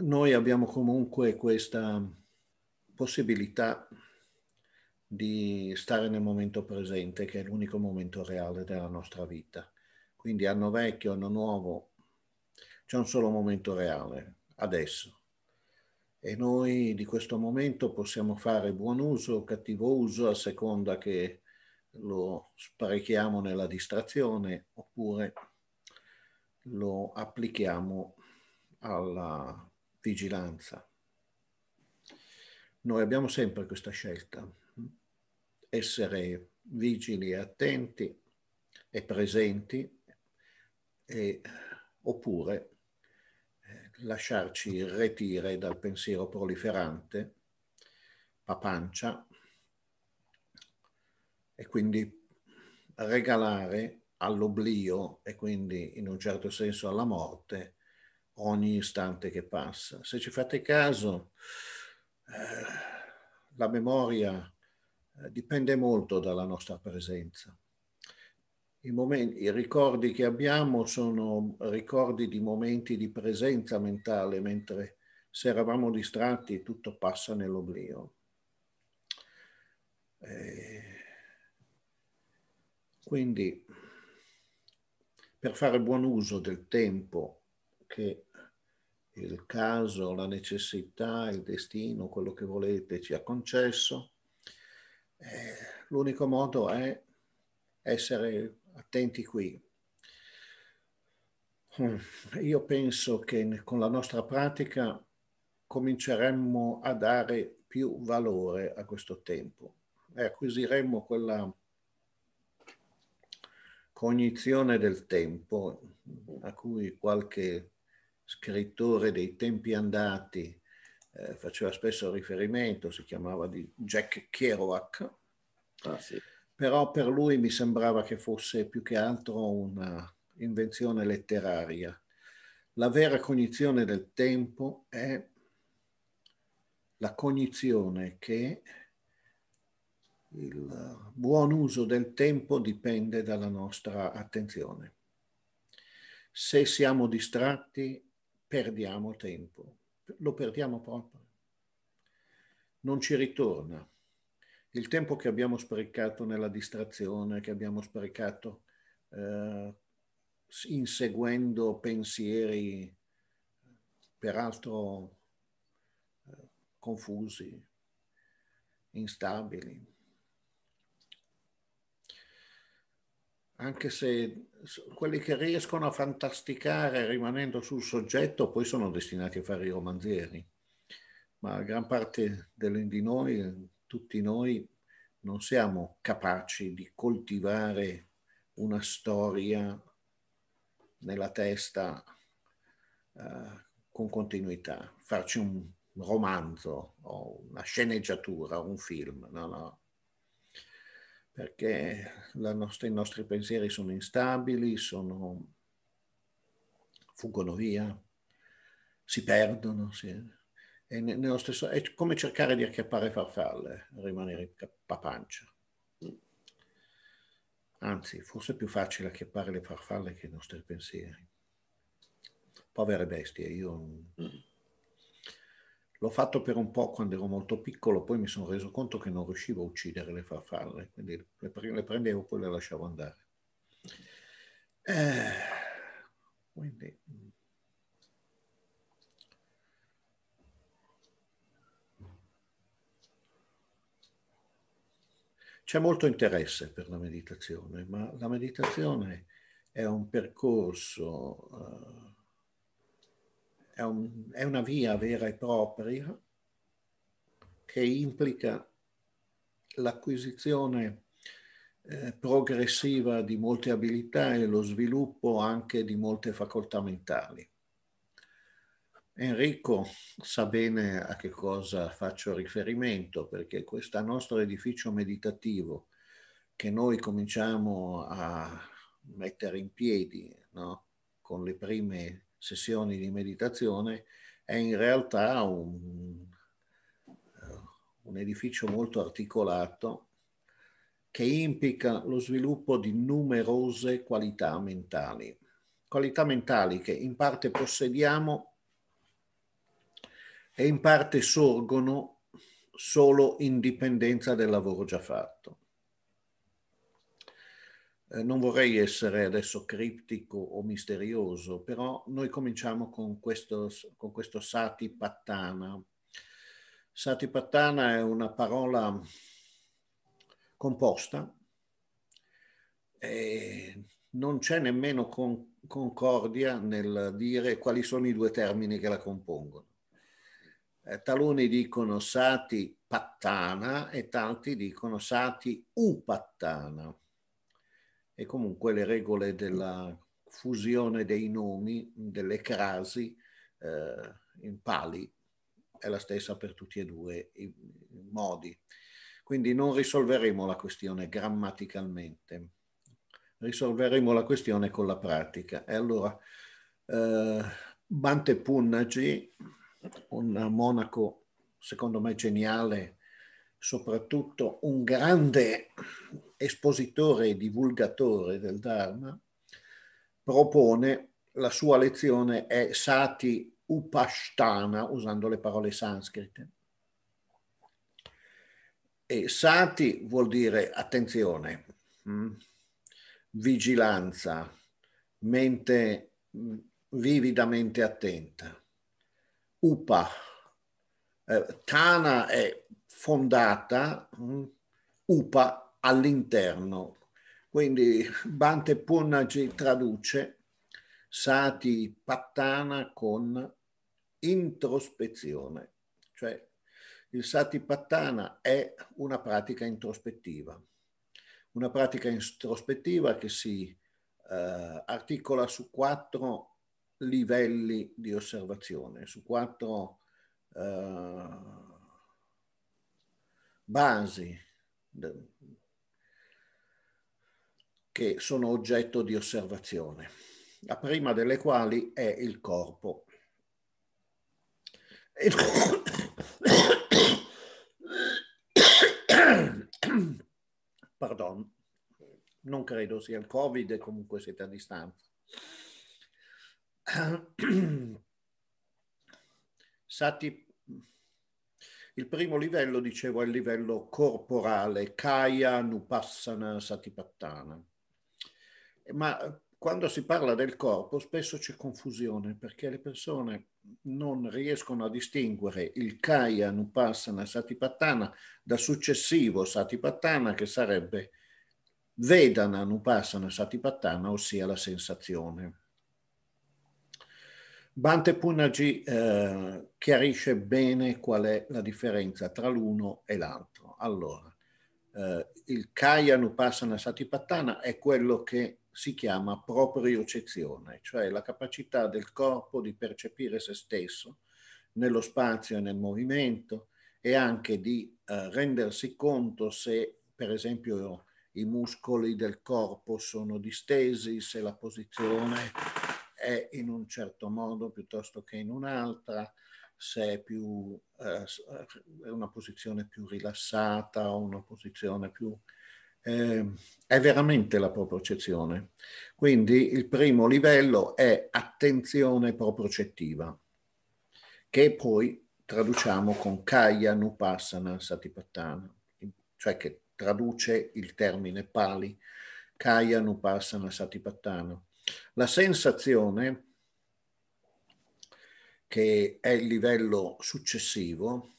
noi abbiamo comunque questa possibilità di stare nel momento presente, che è l'unico momento reale della nostra vita. Quindi anno vecchio, anno nuovo, c'è un solo momento reale, adesso. E noi di questo momento possiamo fare buon uso o cattivo uso a seconda che lo sprechiamo nella distrazione oppure lo applichiamo alla vigilanza. Noi abbiamo sempre questa scelta, essere vigili e attenti e presenti e, oppure eh, lasciarci retire dal pensiero proliferante, papancia, e quindi regalare all'oblio e quindi in un certo senso alla morte ogni istante che passa. Se ci fate caso, eh, la memoria eh, dipende molto dalla nostra presenza. I, momenti, I, ricordi che abbiamo sono ricordi di momenti di presenza mentale, mentre se eravamo distratti tutto passa nell'oblio. Eh, quindi per fare buon uso del tempo che il caso, la necessità, il destino, quello che volete ci ha concesso. Eh, l'unico modo è essere attenti qui. Mm, io penso che con la nostra pratica cominceremmo a dare più valore a questo tempo e acquisiremmo quella cognizione del tempo a cui qualche scrittore dei tempi andati, eh, faceva spesso riferimento, si chiamava di Jack Kerouac, ah, sì. però per lui mi sembrava che fosse più che altro un'invenzione letteraria. La vera cognizione del tempo è la cognizione che il buon uso del tempo dipende dalla nostra attenzione. Se siamo distratti perdiamo tempo, lo perdiamo proprio. Non ci ritorna. Il tempo che abbiamo sprecato nella distrazione, che abbiamo sprecato eh, inseguendo pensieri peraltro eh, confusi, instabili anche se quelli che riescono a fantasticare rimanendo sul soggetto poi sono destinati a fare i romanzieri, ma gran parte di noi, tutti noi, non siamo capaci di coltivare una storia nella testa eh, con continuità, farci un romanzo o una sceneggiatura, un film, no, no perché nostra, i nostri pensieri sono instabili, sono, fuggono via, si perdono. E è, stesso, è come cercare di acchiappare farfalle, rimanere a Anzi, forse è più facile acchiappare le farfalle che i nostri pensieri. Povere bestie, io... Mm. L'ho fatto per un po' quando ero molto piccolo, poi mi sono reso conto che non riuscivo a uccidere le farfalle, quindi le, pre- le prendevo e poi le lasciavo andare. Eh, quindi... Mm. C'è molto interesse per la meditazione, ma la meditazione è un percorso... Uh, è, un, è una via vera e propria che implica l'acquisizione eh, progressiva di molte abilità e lo sviluppo anche di molte facoltà mentali. Enrico sa bene a che cosa faccio riferimento perché questo nostro edificio meditativo che noi cominciamo a mettere in piedi no? con le prime sessioni di meditazione, è in realtà un, eh, un edificio molto articolato che implica lo sviluppo di numerose qualità mentali, qualità mentali che in parte possediamo e in parte sorgono solo in dipendenza del lavoro già fatto. Eh, non vorrei essere adesso criptico o misterioso, però noi cominciamo con questo, con questo Sati Pattana. Sati Pattana è una parola composta, e non c'è nemmeno con, concordia nel dire quali sono i due termini che la compongono. Eh, taluni dicono Sati Pattana e tanti dicono Sati Upattana e comunque le regole della fusione dei nomi, delle crasi eh, in pali è la stessa per tutti e due i, i modi. Quindi non risolveremo la questione grammaticalmente, risolveremo la questione con la pratica. E allora eh, Bante Punnagi, un monaco secondo me geniale soprattutto un grande espositore e divulgatore del Dharma, propone la sua lezione è Sati Upashtana, usando le parole sanscrite. E sati vuol dire attenzione, mm, vigilanza, mente mm, vividamente attenta. Upa, eh, Tana è fondata mm, UPA all'interno. Quindi Bante Ponnagi traduce Sati Pattana con introspezione, cioè il Sati Pattana è una pratica introspettiva, una pratica introspettiva che si eh, articola su quattro livelli di osservazione, su quattro eh, basi che sono oggetto di osservazione, la prima delle quali è il corpo. Pardon, non credo sia il Covid, comunque siete a distanza. Sati il primo livello, dicevo, è il livello corporale, kaya, nupassana, satipattana. Ma eh, quando si parla del corpo spesso c'è confusione perché le persone non riescono a distinguere il kaya, nupassana, satipattana da successivo satipattana che sarebbe vedana, nupassana, satipattana, ossia la sensazione. Bante Punagi eh, chiarisce bene qual è la differenza tra l'uno e l'altro. Allora, eh, il Kaya Nupassana Satipattana è quello che si chiama propriocezione, cioè la capacità del corpo di percepire se stesso nello spazio e nel movimento e anche di eh, rendersi conto se, per esempio, i muscoli del corpo sono distesi, se la posizione è in un certo modo piuttosto che in un'altra, se è più, eh, eh una posizione più rilassata o una posizione più... Eh, è veramente la propriocezione. Quindi il primo livello è attenzione propriocettiva, che poi traduciamo con Kaya Nupassana Satipattana, cioè che traduce il termine Pali, Kaya Nupassana Satipattana la sensazione, che è il livello successivo,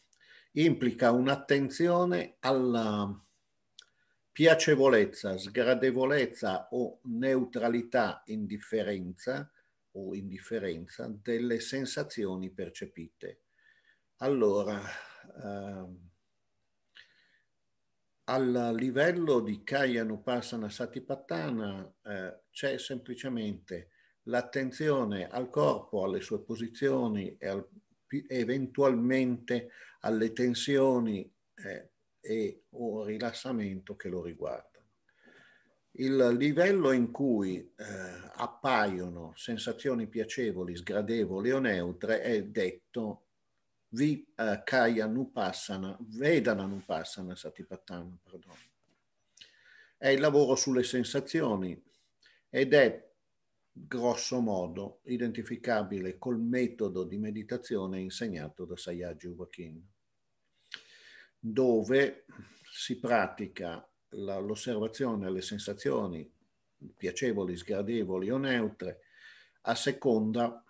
implica un'attenzione alla piacevolezza, sgradevolezza o neutralità, indifferenza o indifferenza delle sensazioni percepite. Allora, ehm, al livello di Kaya Nupassana Satipattana eh, c'è semplicemente l'attenzione al corpo, alle sue posizioni e al, eventualmente alle tensioni eh, e o rilassamento che lo riguardano. Il livello in cui eh, appaiono sensazioni piacevoli, sgradevoli o neutre è detto vi eh, kaya nupassana, vedana nupassana satipattana, perdono. È il lavoro sulle sensazioni ed è grosso modo identificabile col metodo di meditazione insegnato da Sayagyi Uwakin, dove si pratica la, l'osservazione alle sensazioni piacevoli, sgradevoli o neutre a seconda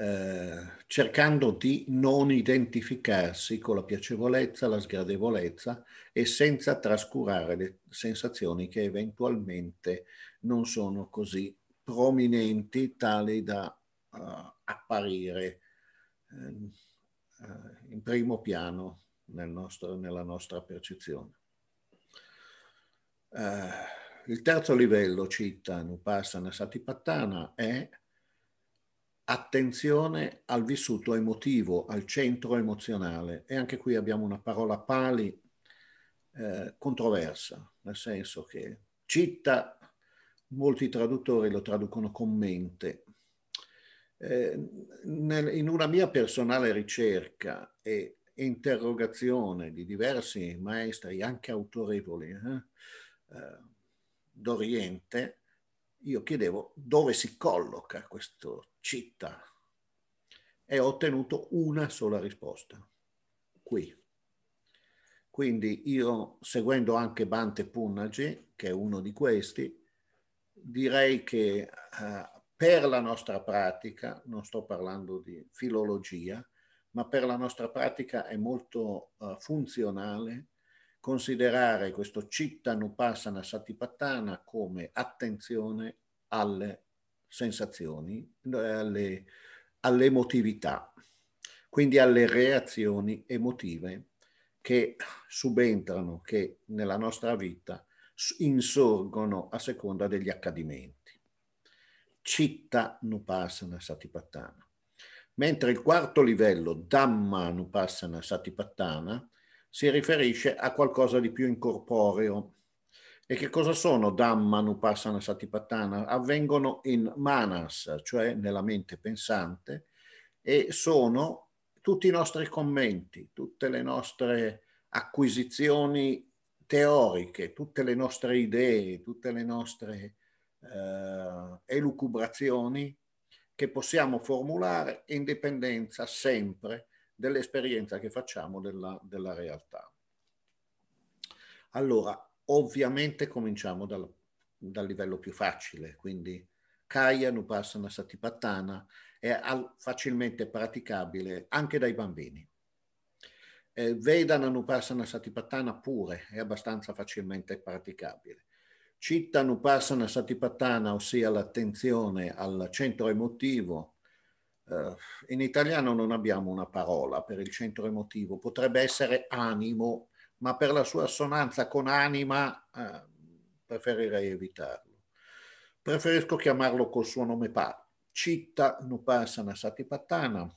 eh, cercando di non identificarsi con la piacevolezza, la sgradevolezza e senza trascurare le sensazioni che eventualmente non sono così prominenti tali da uh, apparire uh, in primo piano nel nostro, nella nostra percezione. il terzo livello, cita Nupassana Satipattana, è attenzione al vissuto emotivo, al centro emozionale. E anche qui abbiamo una parola pali eh, controversa, nel senso che citta, molti traduttori lo traducono con mente. Eh, nel, in una mia personale ricerca e interrogazione di diversi maestri, anche autorevoli, eh, eh d'Oriente, io chiedevo dove si colloca questo città e ho ottenuto una sola risposta, qui. Quindi io, seguendo anche Bante Punnage, che è uno di questi, direi che eh, per la nostra pratica, non sto parlando di filologia, ma per la nostra pratica è molto eh, funzionale considerare questo Citta Nupassana Satipattana come attenzione alle sensazioni, alle, all'emotività, quindi alle reazioni emotive che subentrano, che nella nostra vita insorgono a seconda degli accadimenti. Citta Nupassana Satipattana. Mentre il quarto livello, Dhamma Nupassana Satipattana, si riferisce a qualcosa di più incorporeo, e che cosa sono Dhamma Nupassana Satipatthana? Avvengono in manas, cioè nella mente pensante, e sono tutti i nostri commenti, tutte le nostre acquisizioni teoriche, tutte le nostre idee, tutte le nostre eh, elucubrazioni che possiamo formulare in dipendenza sempre dell'esperienza che facciamo della, della realtà. Allora, Ovviamente cominciamo dal, dal livello più facile, quindi Kaya Nupassana Satipattana è al, facilmente praticabile anche dai bambini. Eh, Vedana Nupassana Satipattana pure è abbastanza facilmente praticabile. Citta Nupassana Satipattana, ossia l'attenzione al centro emotivo, Uh, in italiano non abbiamo una parola per il centro emotivo, potrebbe essere animo ma per la sua assonanza con anima eh, preferirei evitarlo. Preferisco chiamarlo col suo nome pa, Citta Nupasana Satipattana,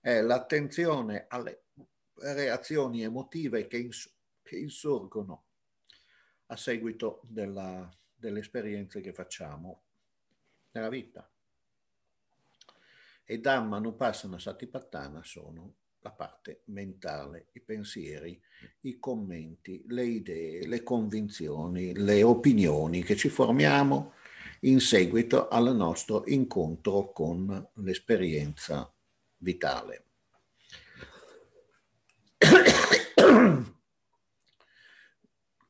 è l'attenzione alle reazioni emotive che, ins- che insorgono a seguito della, delle esperienze che facciamo nella vita. E Dhamma, Nupassana, Satipattana sono la parte mentale, i pensieri, i commenti, le idee, le convinzioni, le opinioni che ci formiamo in seguito al nostro incontro con l'esperienza vitale.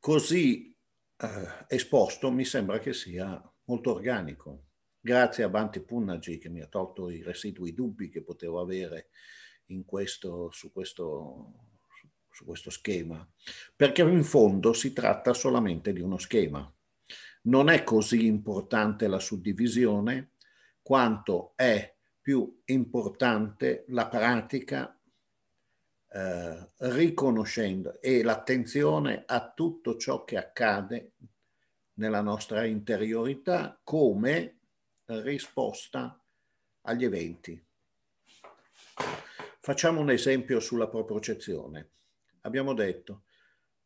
Così eh, esposto mi sembra che sia molto organico. Grazie a Banti Punnagi che mi ha tolto i residui dubbi che potevo avere questo, su, questo, su questo schema, perché in fondo si tratta solamente di uno schema. Non è così importante la suddivisione quanto è più importante la pratica eh, riconoscendo e l'attenzione a tutto ciò che accade nella nostra interiorità come risposta agli eventi. Facciamo un esempio sulla propriocezione. Abbiamo detto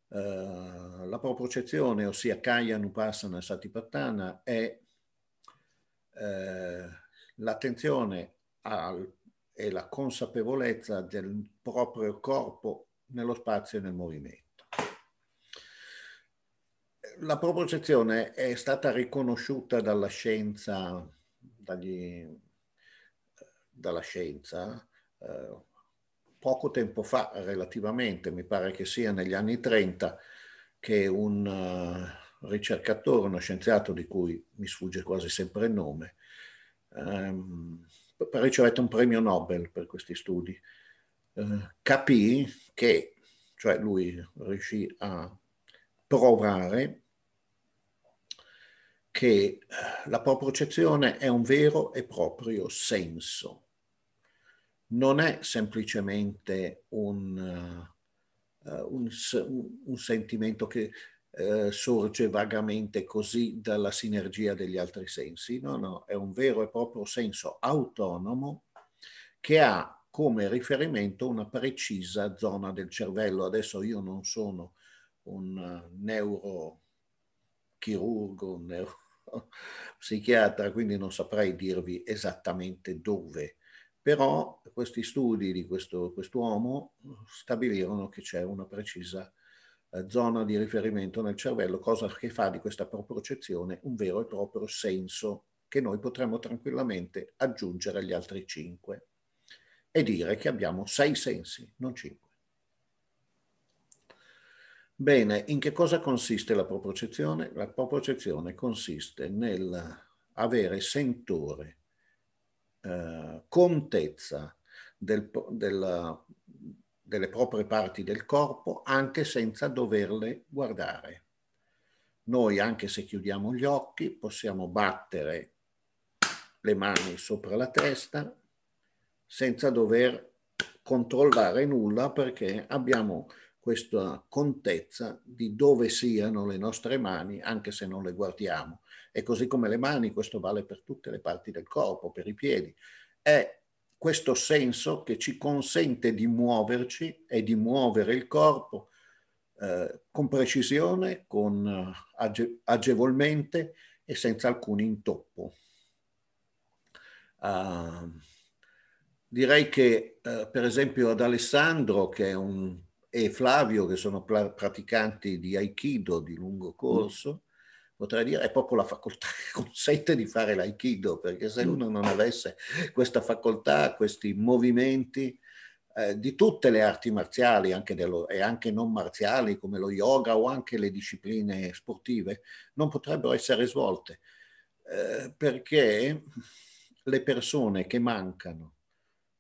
eh, la propriocezione, ossia Kaya Nupassana Satipattana, è eh, l'attenzione al, e la consapevolezza del proprio corpo nello spazio e nel movimento. La propriocezione è stata riconosciuta dalla scienza, dagli, dalla scienza eh, poco tempo fa, relativamente, mi pare che sia negli anni 30, che un eh, ricercatore, uno scienziato di cui mi sfugge quasi sempre il nome, ehm, ricevette un premio Nobel per questi studi, eh, capì che, cioè lui riuscì a provare che eh, la propriocezione è un vero e proprio senso non è semplicemente un, uh, un, un sentimento che uh, sorge vagamente così dalla sinergia degli altri sensi, no, no, è un vero e proprio senso autonomo che ha come riferimento una precisa zona del cervello. Adesso io non sono un neurochirurgo, un neuropsichiatra, quindi non saprei dirvi esattamente dove però questi studi di questo, quest'uomo stabilirono che c'è una precisa eh, zona di riferimento nel cervello, cosa che fa di questa propriocezione un vero e proprio senso che noi potremmo tranquillamente aggiungere agli altri cinque e dire che abbiamo sei sensi, non cinque. Bene, in che cosa consiste la propriocezione? La propriocezione consiste nel avere sentore eh, contezza del, della, delle proprie parti del corpo anche senza doverle guardare. Noi, anche se chiudiamo gli occhi, possiamo battere le mani sopra la testa senza dover controllare nulla perché abbiamo questa contezza di dove siano le nostre mani, anche se non le guardiamo. E così come le mani, questo vale per tutte le parti del corpo, per i piedi. È questo senso che ci consente di muoverci e di muovere il corpo eh, con precisione, con, eh, age, agevolmente e senza alcun intoppo. Uh, direi che eh, per esempio ad Alessandro, che è un e Flavio, che sono praticanti di Aikido di lungo mm. corso, potrei dire è proprio la facoltà che consente di fare l'aikido, perché se mm. uno non avesse questa facoltà, questi movimenti eh, di tutte le arti marziali anche dello, e anche non marziali come lo yoga o anche le discipline sportive, non potrebbero essere svolte, eh, perché le persone che mancano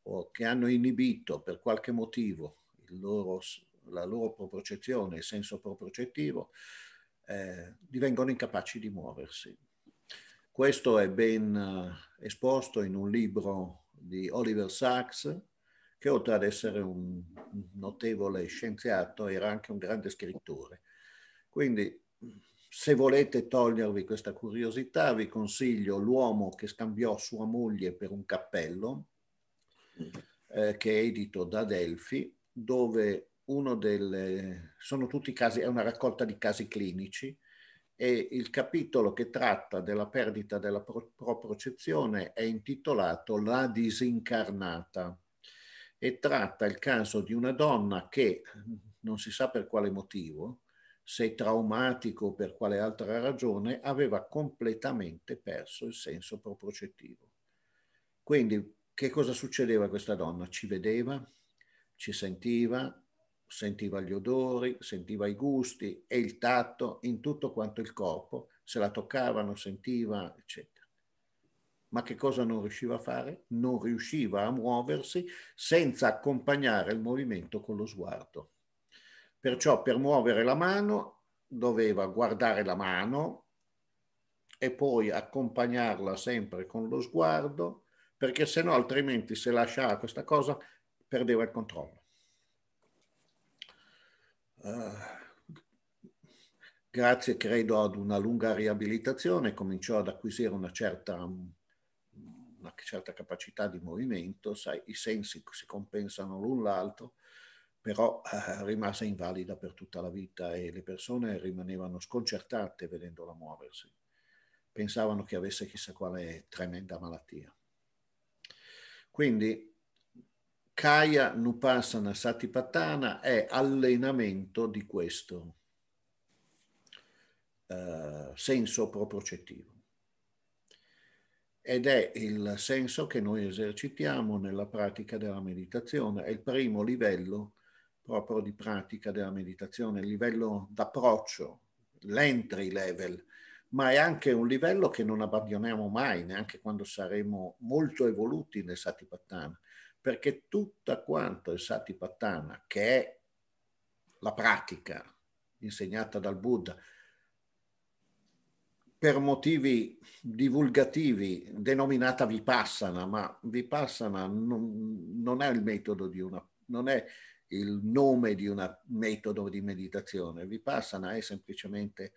o che hanno inibito per qualche motivo loro, la loro propriocezione, il senso propriocettivo, eh, divengono incapaci di muoversi. Questo è ben eh, esposto in un libro di Oliver Sacks, che oltre ad essere un notevole scienziato era anche un grande scrittore. Quindi se volete togliervi questa curiosità, vi consiglio L'uomo che scambiò sua moglie per un cappello, eh, che è edito da Delphi, dove uno del... sono tutti casi, è una raccolta di casi clinici e il capitolo che tratta della perdita della pro- propriocezione è intitolato La disincarnata e tratta il caso di una donna che non si sa per quale motivo, se traumatico o per quale altra ragione, aveva completamente perso il senso propriocettivo. Quindi che cosa succedeva a questa donna? Ci vedeva, ci sentiva, sentiva gli odori, sentiva i gusti e il tatto in tutto quanto il corpo, se la toccavano, sentiva, eccetera. Ma che cosa non riusciva a fare? Non riusciva a muoversi senza accompagnare il movimento con lo sguardo. Perciò per muovere la mano doveva guardare la mano e poi accompagnarla sempre con lo sguardo, perché se no altrimenti se lasciava questa cosa perdeva il controllo. Uh, grazie, credo, ad una lunga riabilitazione cominciò ad acquisire una certa, una certa capacità di movimento, sai, i sensi si compensano l'un l'altro, però uh, rimase invalida per tutta la vita e le persone rimanevano sconcertate vedendola muoversi. Pensavano che avesse chissà quale tremenda malattia. Quindi Kaya Nupasana Satipatthana è allenamento di questo eh, senso propriocettivo. Ed è il senso che noi esercitiamo nella pratica della meditazione, è il primo livello proprio di pratica della meditazione, il livello d'approccio, l'entry level, ma è anche un livello che non abbandoniamo mai, neanche quando saremo molto evoluti nel Satipatthana perché tutta quanto il Satipattana, che è la pratica insegnata dal Buddha, per motivi divulgativi denominata Vipassana, ma Vipassana non, non è il metodo di una, non è il nome di un metodo di meditazione. Vipassana è semplicemente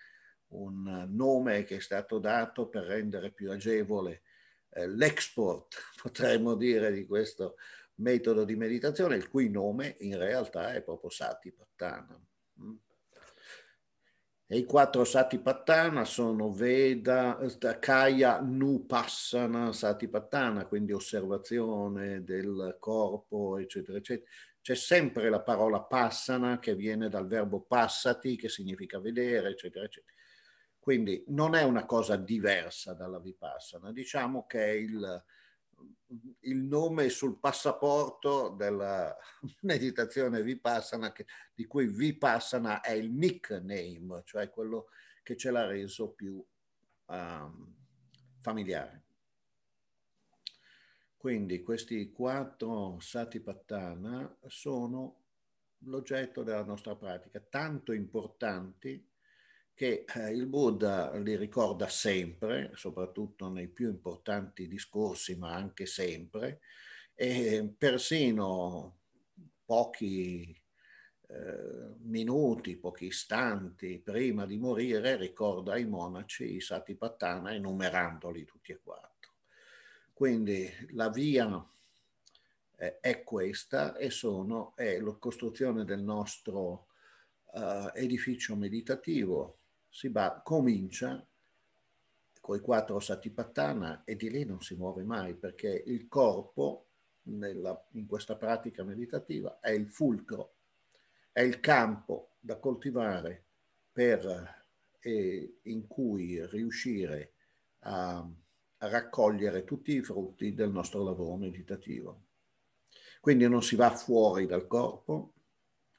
un nome che è stato dato per rendere più agevole eh, l'export, potremmo dire, di questo metodo di meditazione, il cui nome in realtà è proprio Satipattana. Mm. E i quattro Satipattana sono Veda, Kaya Nupassana Satipattana, quindi osservazione del corpo, eccetera, eccetera. C'è sempre la parola passana che viene dal verbo passati, che significa vedere, eccetera, eccetera. Quindi non è una cosa diversa dalla Vipassana, diciamo che è il, il nome sul passaporto della meditazione Vipassana, che, di cui Vipassana è il nickname, cioè quello che ce l'ha reso più um, familiare. Quindi questi quattro satipattana sono l'oggetto della nostra pratica, tanto importanti che eh, il Buddha li ricorda sempre, soprattutto nei più importanti discorsi, ma anche sempre, e persino pochi eh, minuti, pochi istanti prima di morire ricorda ai monaci i Satipattana enumerandoli tutti e quattro. Quindi la via eh, è questa e sono, è la costruzione del nostro eh, edificio meditativo si va, comincia con i quattro satipattana e di lì non si muove mai perché il corpo nella, in questa pratica meditativa è il fulcro, è il campo da coltivare per, eh, in cui riuscire a, a raccogliere tutti i frutti del nostro lavoro meditativo. Quindi non si va fuori dal corpo,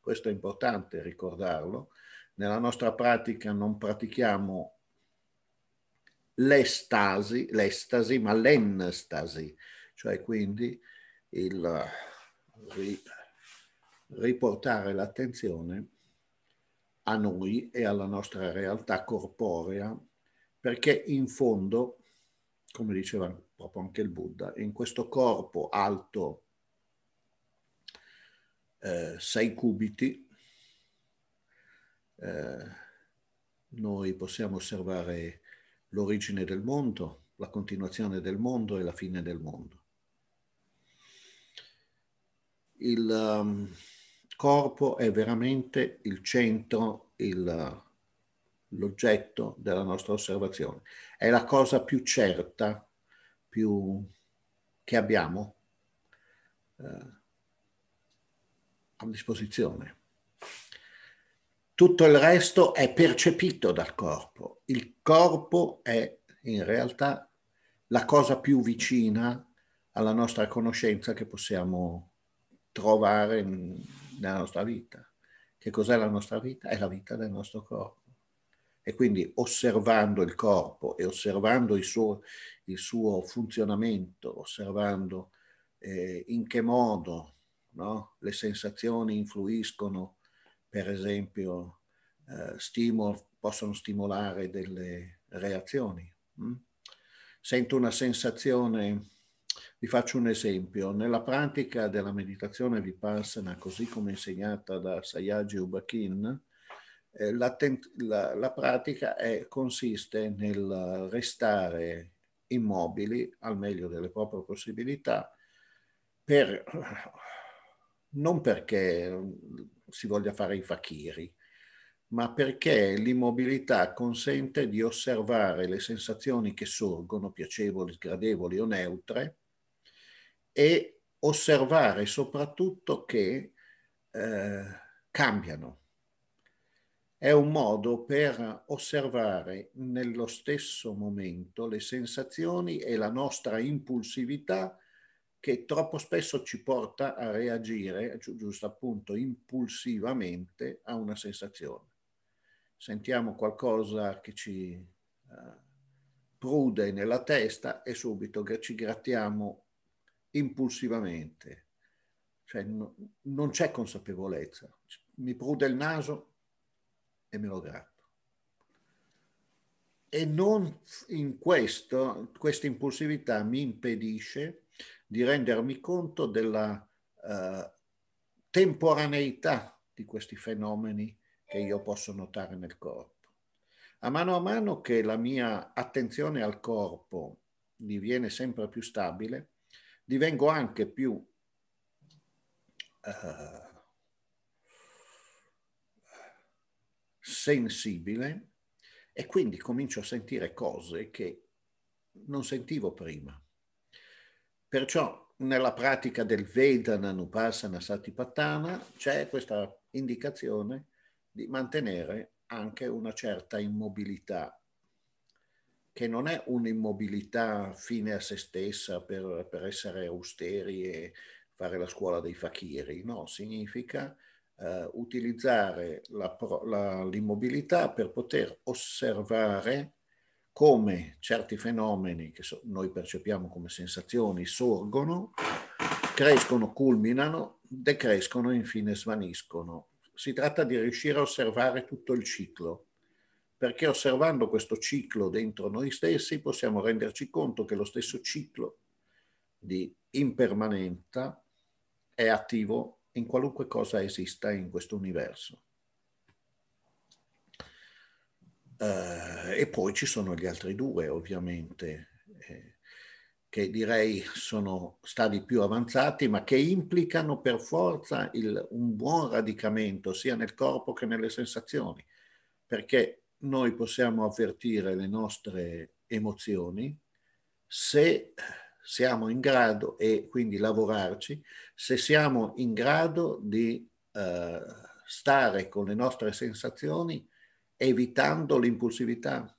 questo è importante ricordarlo, nella nostra pratica non pratichiamo l'estasi, l'estasi ma l'enstasi, cioè quindi il ri, riportare l'attenzione a noi e alla nostra realtà corporea, perché in fondo, come diceva proprio anche il Buddha, in questo corpo alto eh, sei cubiti, eh, noi possiamo osservare l'origine del mondo, la continuazione del mondo e la fine del mondo. Il um, corpo è veramente il centro, il, l'oggetto della nostra osservazione. È la cosa più certa più, che abbiamo eh, a disposizione tutto il resto è percepito dal corpo. Il corpo è in realtà la cosa più vicina alla nostra conoscenza che possiamo trovare nella nostra vita. Che cos'è la nostra vita? È la vita del nostro corpo. E quindi osservando il corpo e osservando il suo, il suo funzionamento, osservando eh, in che modo no? le sensazioni influiscono per esempio, eh, stimo, possono stimolare delle reazioni. Hm? Sento una sensazione, vi faccio un esempio, nella pratica della meditazione vipassana, così come insegnata da Sayagyi Ubakin, eh, la, la, pratica è, consiste nel restare immobili al meglio delle proprie possibilità per, non perché si voglia fare i fakiri, ma perché l'immobilità consente di osservare le sensazioni che sorgono, piacevoli, sgradevoli o neutre, e osservare soprattutto che eh, cambiano. È un modo per osservare nello stesso momento le sensazioni e la nostra impulsività che troppo spesso ci porta a reagire, giusto appunto, impulsivamente a una sensazione. Sentiamo qualcosa che ci uh, prude nella testa e subito ci grattiamo impulsivamente, cioè no, non c'è consapevolezza. Mi prude il naso e me lo gratto. E non in questo, questa impulsività mi impedisce di rendermi conto della eh, temporaneità di questi fenomeni che io posso notare nel corpo. A mano a mano che la mia attenzione al corpo diviene sempre più stabile, divengo anche più eh, sensibile e quindi comincio a sentire cose che non sentivo prima. Perciò nella pratica del Vedana Nanupasana Satipattana c'è questa indicazione di mantenere anche una certa immobilità, che non è un'immobilità fine a se stessa per, per essere austeri e fare la scuola dei fakiri, no, significa eh, utilizzare la, la, l'immobilità per poter osservare come certi fenomeni che noi percepiamo come sensazioni sorgono, crescono, culminano, decrescono e infine svaniscono. Si tratta di riuscire a osservare tutto il ciclo, perché osservando questo ciclo dentro noi stessi possiamo renderci conto che lo stesso ciclo di impermanenza è attivo in qualunque cosa esista in questo universo. Eh, e poi ci sono gli altri due, ovviamente, eh, che direi sono stadi più avanzati, ma che implicano per forza il, un buon radicamento sia nel corpo che nelle sensazioni, perché noi possiamo avvertire le nostre emozioni se siamo in grado, e quindi lavorarci, se siamo in grado di eh, stare con le nostre sensazioni evitando l'impulsività.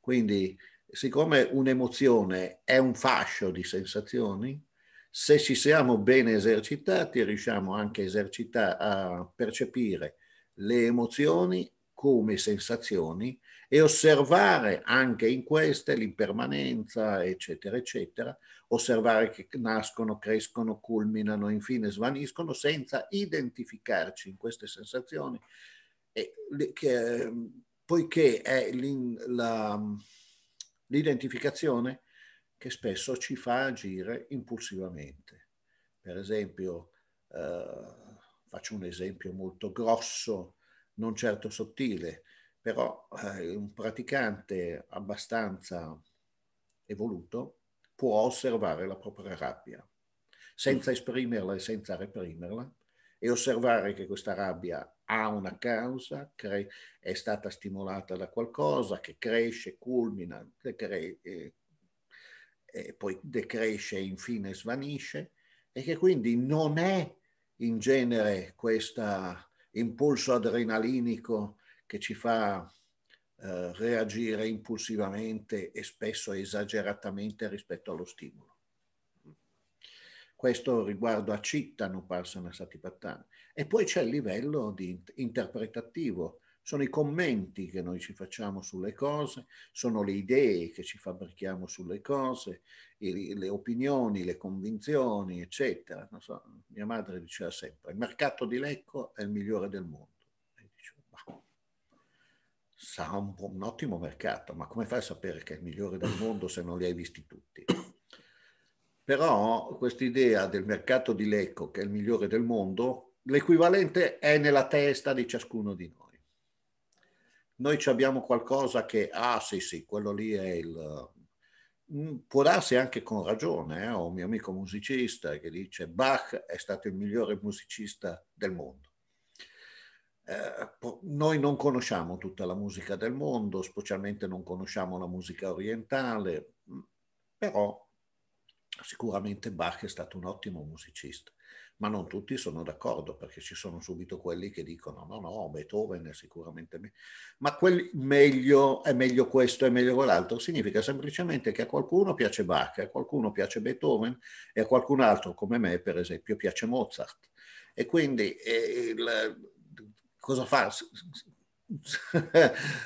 Quindi, siccome un'emozione è un fascio di sensazioni, se ci siamo bene esercitati riusciamo anche a, esercita- a percepire le emozioni come sensazioni e osservare anche in queste l'impermanenza, eccetera, eccetera, osservare che nascono, crescono, culminano, infine svaniscono senza identificarci in queste sensazioni, che, poiché è la, l'identificazione che spesso ci fa agire impulsivamente. Per esempio, eh, faccio un esempio molto grosso, non certo sottile, però eh, un praticante abbastanza evoluto può osservare la propria rabbia senza esprimerla e senza reprimerla, e osservare che questa rabbia ha una causa, cre- è stata stimolata da qualcosa che cresce, culmina decre- e, e poi decresce e infine svanisce e che quindi non è in genere questo impulso adrenalinico che ci fa eh, reagire impulsivamente e spesso esageratamente rispetto allo stimolo questo riguardo a Cittanu Parsana Satipatthana. E poi c'è il livello interpretativo, sono i commenti che noi ci facciamo sulle cose, sono le idee che ci fabbrichiamo sulle cose, le opinioni, le convinzioni, eccetera. So, mia madre diceva sempre, il mercato di Lecco è il migliore del mondo. E dicevo, ma sarà un, un ottimo mercato, ma come fai a sapere che è il migliore del mondo se non li hai visti tutti? però questa idea del mercato di Lecco, che è il migliore del mondo, l'equivalente è nella testa di ciascuno di noi. Noi abbiamo qualcosa che, ah sì sì, quello lì è il... Mm, può darsi anche con ragione, eh? ho un mio amico musicista che dice Bach è stato il migliore musicista del mondo. Eh, noi non conosciamo tutta la musica del mondo, specialmente non conosciamo la musica orientale, mm, però Sicuramente Bach è stato un ottimo musicista, ma non tutti sono d'accordo perché ci sono subito quelli che dicono no, no, Beethoven è sicuramente meglio, ma quelli, meglio, è meglio questo, è meglio quell'altro, significa semplicemente che a qualcuno piace Bach, a qualcuno piace Beethoven e a qualcun altro come me, per esempio, piace Mozart. E quindi eh, il, cosa fa?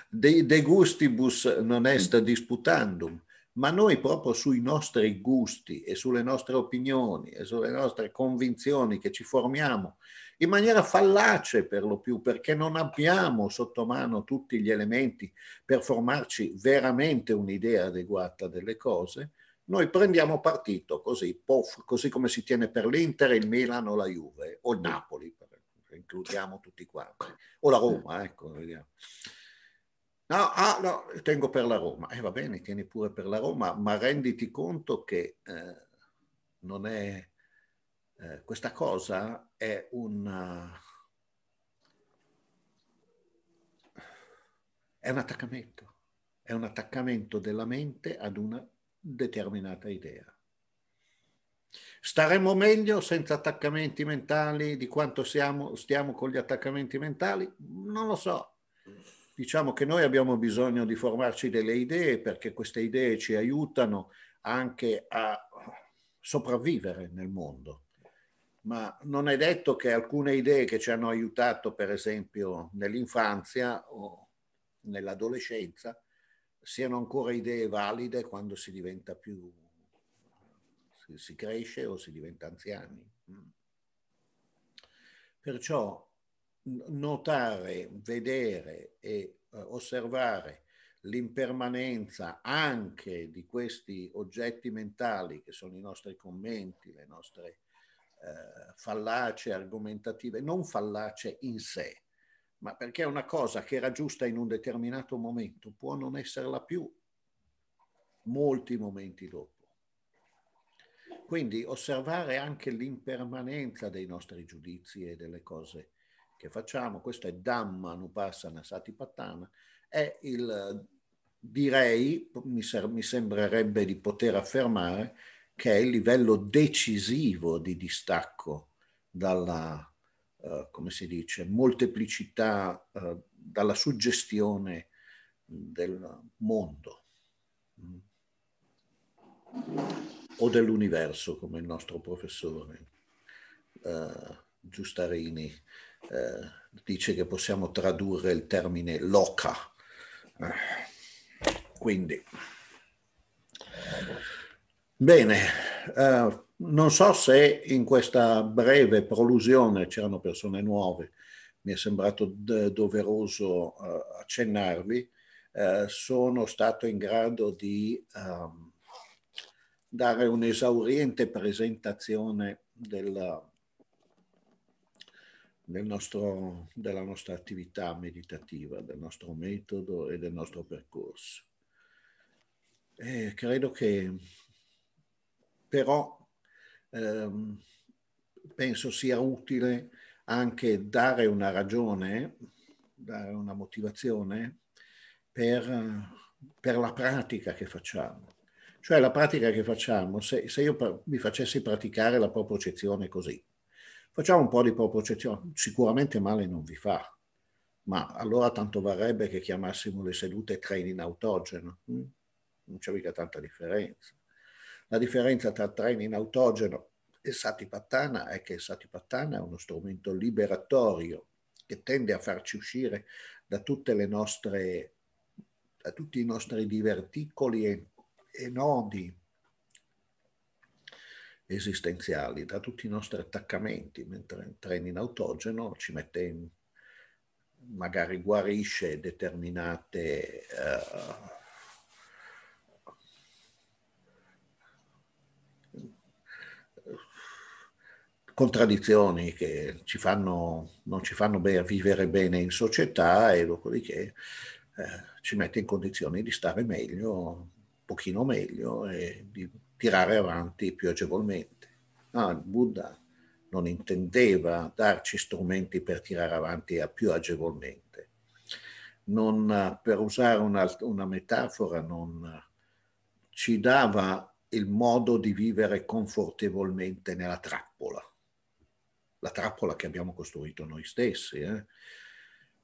De, de gustibus non est disputandum ma noi proprio sui nostri gusti e sulle nostre opinioni e sulle nostre convinzioni che ci formiamo in maniera fallace per lo più, perché non abbiamo sotto mano tutti gli elementi per formarci veramente un'idea adeguata delle cose, noi prendiamo partito così, pof, così come si tiene per l'Inter, il Milan o la Juve, o il Napoli, includiamo tutti quanti, o la Roma, ecco, vediamo. No, ah, no, tengo per la Roma. E eh, va bene, tieni pure per la Roma, ma renditi conto che eh, non è... Eh, questa cosa è una... È un attaccamento, è un attaccamento della mente ad una determinata idea. Staremmo meglio senza attaccamenti mentali di quanto siamo, stiamo con gli attaccamenti mentali? Non lo so diciamo che noi abbiamo bisogno di formarci delle idee perché queste idee ci aiutano anche a sopravvivere nel mondo. Ma non è detto che alcune idee che ci hanno aiutato, per esempio, nell'infanzia o nell'adolescenza, siano ancora idee valide quando si diventa più, si, cresce o si diventa anziani. Mm. Perciò notare, vedere e eh, osservare l'impermanenza anche di questi oggetti mentali che sono i nostri commenti, le nostre eh, fallacie argomentative, non fallacie in sé, ma perché una cosa che era giusta in un determinato momento può non esserla più molti momenti dopo. Quindi osservare anche l'impermanenza dei nostri giudizi e delle cose che facciamo, questo è Dhamma Nupassana Satipattana, è il, direi, mi, mi sembrerebbe di poter affermare, che è il livello decisivo di distacco dalla, Uh, come si dice, molteplicità uh, dalla suggestione del mondo mh? Mm, o dell'universo, come il nostro professore uh, eh, Giustarini eh, dice che possiamo tradurre il termine loca. Eh, quindi, bene, eh, non so se in questa breve prolusione c'erano persone nuove, mi è sembrato doveroso eh, accennarvi, eh, sono stato in grado di ehm, dare un'esauriente presentazione della nostro, della nostra attività meditativa, del nostro metodo e del nostro percorso. E credo che però ehm, penso sia utile anche dare una ragione, dare una motivazione per, per la pratica che facciamo. Cioè la pratica che facciamo, se, se io mi facessi praticare la propria propriocezione così, Facciamo un po' di propriocezione, sicuramente male non vi fa, ma allora tanto varrebbe che chiamassimo le sedute training autogeno, mm? non c'è mica tanta differenza. La differenza tra training autogeno e satipattana è che il satipattana è uno strumento liberatorio che tende a farci uscire da tutte le nostre da tutti i nostri diverticoli e, e nodi esistenziali, da tutti i nostri attaccamenti, mentre entrare in autogeno ci mette in, magari guarisce determinate uh, contraddizioni che ci fanno, non ci fanno be- vivere bene in società e dopodiché eh, ci mette in condizioni di stare meglio, un pochino meglio e di tirare avanti più agevolmente. No, ah, il Buddha non intendeva darci strumenti per tirare avanti più agevolmente. Non, per usare una, una metafora, non, ci dava il modo di vivere confortevolmente nella trappola, la trappola che abbiamo costruito noi stessi. Eh?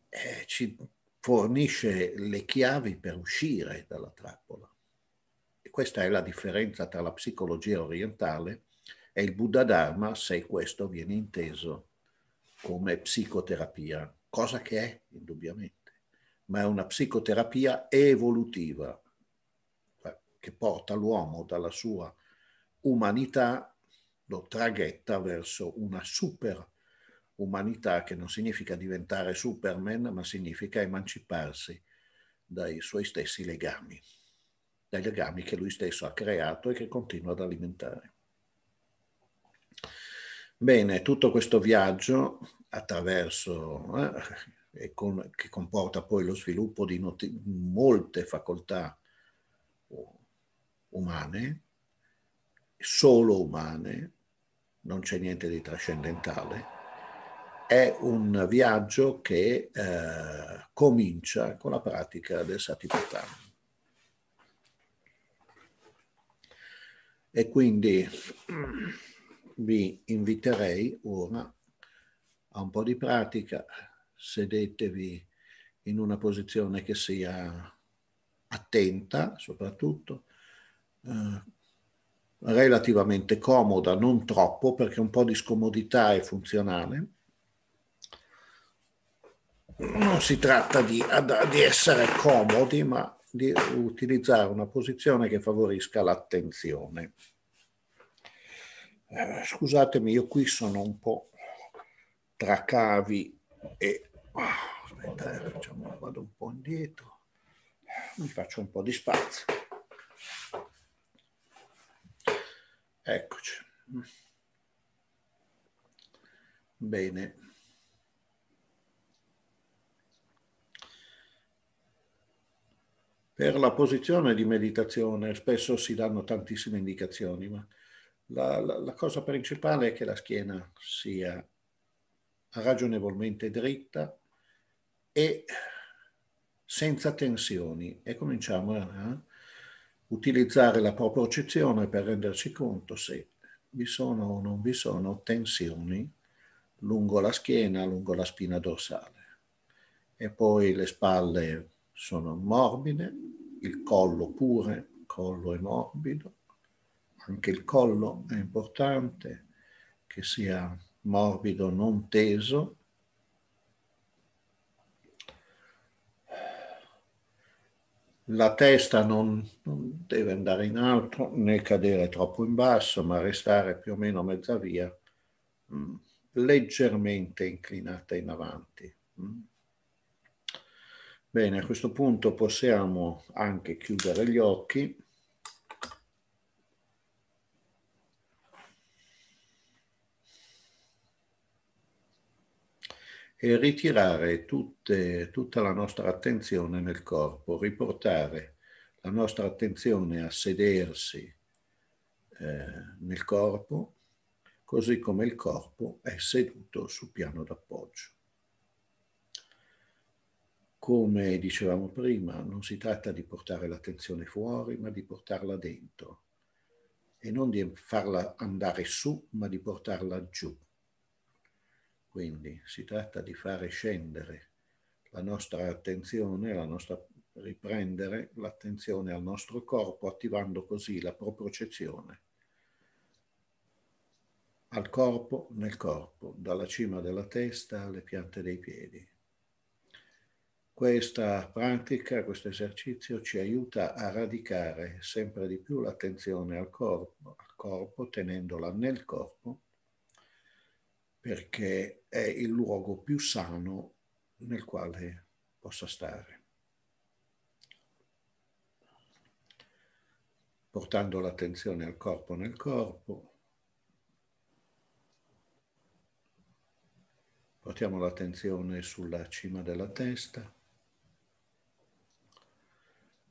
eh ci fornisce le chiavi per uscire dalla trappola. Questa è la differenza tra la psicologia orientale e il Buddha Dharma se questo viene inteso come psicoterapia, cosa che è indubbiamente, ma è una psicoterapia evolutiva cioè, che porta l'uomo dalla sua umanità, lo traghetta verso una super umanità che non significa diventare Superman, ma significa emanciparsi dai suoi stessi legami dai legami che lui stesso ha creato e che continua ad alimentare. Bene, tutto questo viaggio attraverso eh, con, che comporta poi lo sviluppo di noti- molte facoltà umane, solo umane, non c'è niente di trascendentale, è un viaggio che eh, comincia con la pratica del Satipatthana. E quindi vi inviterei ora a un po' di pratica, sedetevi in una posizione che sia attenta soprattutto, eh, relativamente comoda, non troppo perché un po' di scomodità è funzionale. Non si tratta di, di essere comodi, ma di utilizzare una posizione che favorisca l'attenzione. Eh, scusatemi, io qui sono un po' tra cavi e... Oh, aspetta, eh, facciamo, vado un po' indietro, mi faccio un po' di spazio. Eccoci. Bene. Per la posizione di meditazione spesso si danno tantissime indicazioni, ma la, la, la, cosa principale è che la schiena sia ragionevolmente dritta e senza tensioni e cominciamo eh, a utilizzare la propriocezione per renderci conto se vi sono o non vi sono tensioni lungo la schiena, lungo la spina dorsale e poi le spalle sono morbide, il collo pure, il collo è morbido, anche il collo è importante che sia morbido, non teso. La testa non, non deve andare in alto né cadere troppo in basso, ma restare più o meno a mezza via, mh, mm, leggermente inclinata in avanti. Mh mm. Bene, a questo punto possiamo anche chiudere gli occhi. e ritirare tutte, tutta la nostra attenzione nel corpo, riportare la nostra attenzione a sedersi eh, nel corpo, così come il corpo è seduto sul piano d'appoggio come dicevamo prima, non si tratta di portare l'attenzione fuori, ma di portarla dentro e non di farla andare su, ma di portarla giù. Quindi si tratta di fare scendere la nostra attenzione, la nostra, riprendere l'attenzione al nostro corpo, attivando così la propriocezione al corpo nel corpo, dalla cima della testa alle piante dei piedi. Questa pratica, questo esercizio ci aiuta a radicare sempre di più l'attenzione al corpo, al corpo tenendola nel corpo, perché è il luogo più sano nel quale possa stare. Portando l'attenzione al corpo nel corpo, portiamo l'attenzione sulla cima della testa,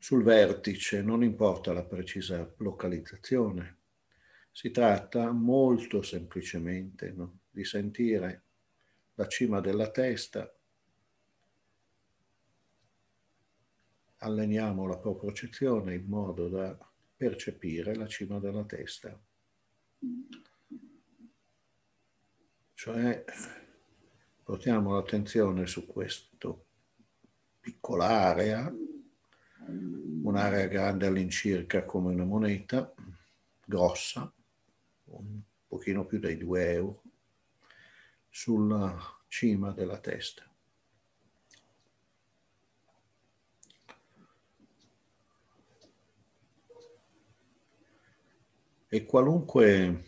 sul vertice, non importa la precisa localizzazione. Si tratta molto semplicemente no? di sentire la cima della testa. Alleniamo la propriocezione in modo da percepire la cima della testa. Cioè portiamo l'attenzione su questa piccola area un'area grande all'incirca come una moneta, grossa, un pochino più dei 2 euro, sulla cima della testa. E qualunque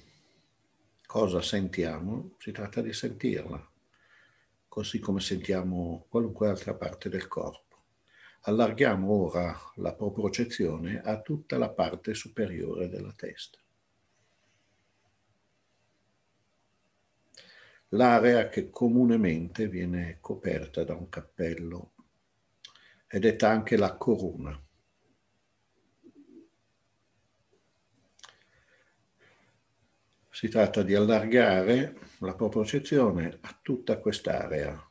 cosa sentiamo, si tratta di sentirla, così come sentiamo qualunque altra parte del corpo. Allarghiamo ora la propriocezione a tutta la parte superiore della testa. L'area che comunemente viene coperta da un cappello è detta anche la corona. Si tratta di allargare la propriocezione a tutta quest'area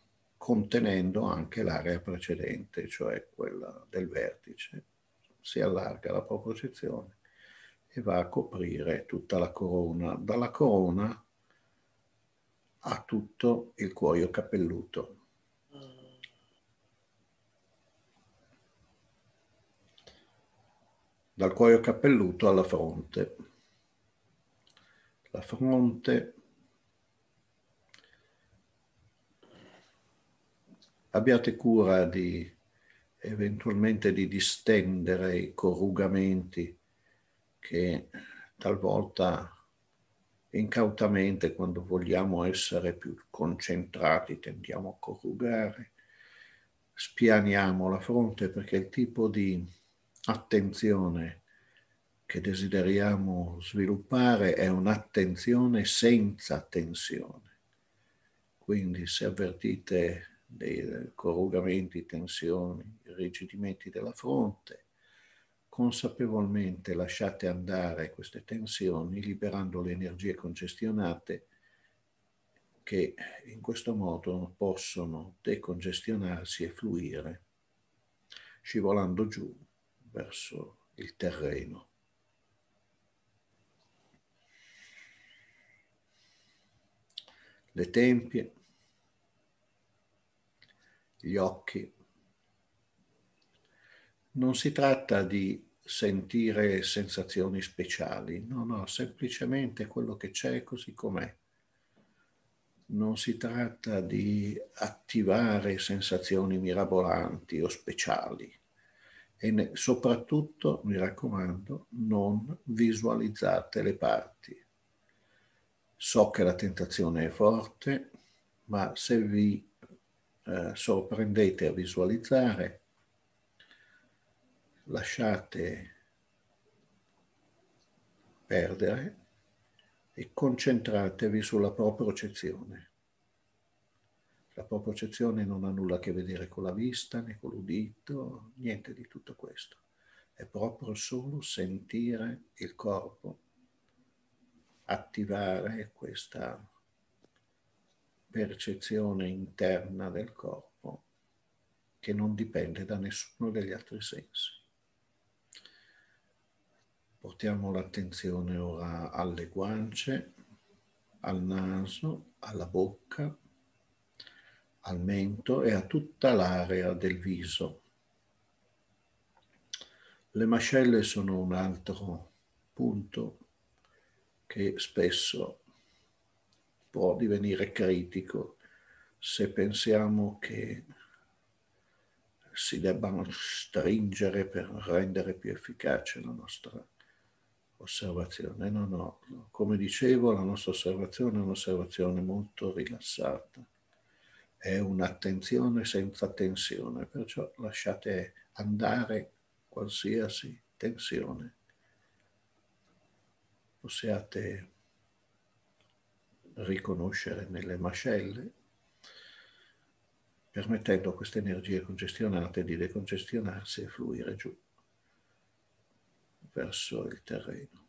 contenendo anche l'area precedente, cioè quella del vertice. Si allarga la proposizione e va a coprire tutta la corona, dalla corona a tutto il cuoio capelluto. Dal cuoio capelluto alla fronte. La fronte abbiate cura di eventualmente di distendere i corrugamenti che talvolta incautamente quando vogliamo essere più concentrati tendiamo a corrugare, spianiamo la fronte perché il tipo di attenzione che desideriamo sviluppare è un'attenzione senza tensione. Quindi se avvertite dei corrugamenti, tensioni, rigidimenti della fronte. Consapevolmente lasciate andare queste tensioni, liberando le energie congestionate che in questo modo possono decongestionarsi e fluire, scivolando giù verso il terreno. Le tempie gli occhi. Non si tratta di sentire sensazioni speciali, no, no, semplicemente quello che c'è così com'è. Non si tratta di attivare sensazioni mirabolanti o speciali e ne, soprattutto, mi raccomando, non visualizzate le parti. So che la tentazione è forte, ma se vi eh, sorprendete a visualizzare, lasciate perdere e concentratevi sulla propriocezione. La propriocezione non ha nulla a che vedere con la vista né con l'udito, niente di tutto questo. È proprio solo sentire il corpo attivare questa percezione interna del corpo che non dipende da nessuno degli altri sensi. Portiamo l'attenzione ora alle guance, al naso, alla bocca, al mento e a tutta l'area del viso. Le mascelle sono un altro punto che spesso può divenire critico se pensiamo che si debbano stringere per rendere più efficace la nostra osservazione. No, no, come dicevo, la nostra osservazione è un'osservazione molto rilassata, è un'attenzione senza tensione, perciò lasciate andare qualsiasi tensione. Possiate riconoscere nelle mascelle, permettendo a queste energie congestionate di decongestionarsi e fluire giù verso il terreno.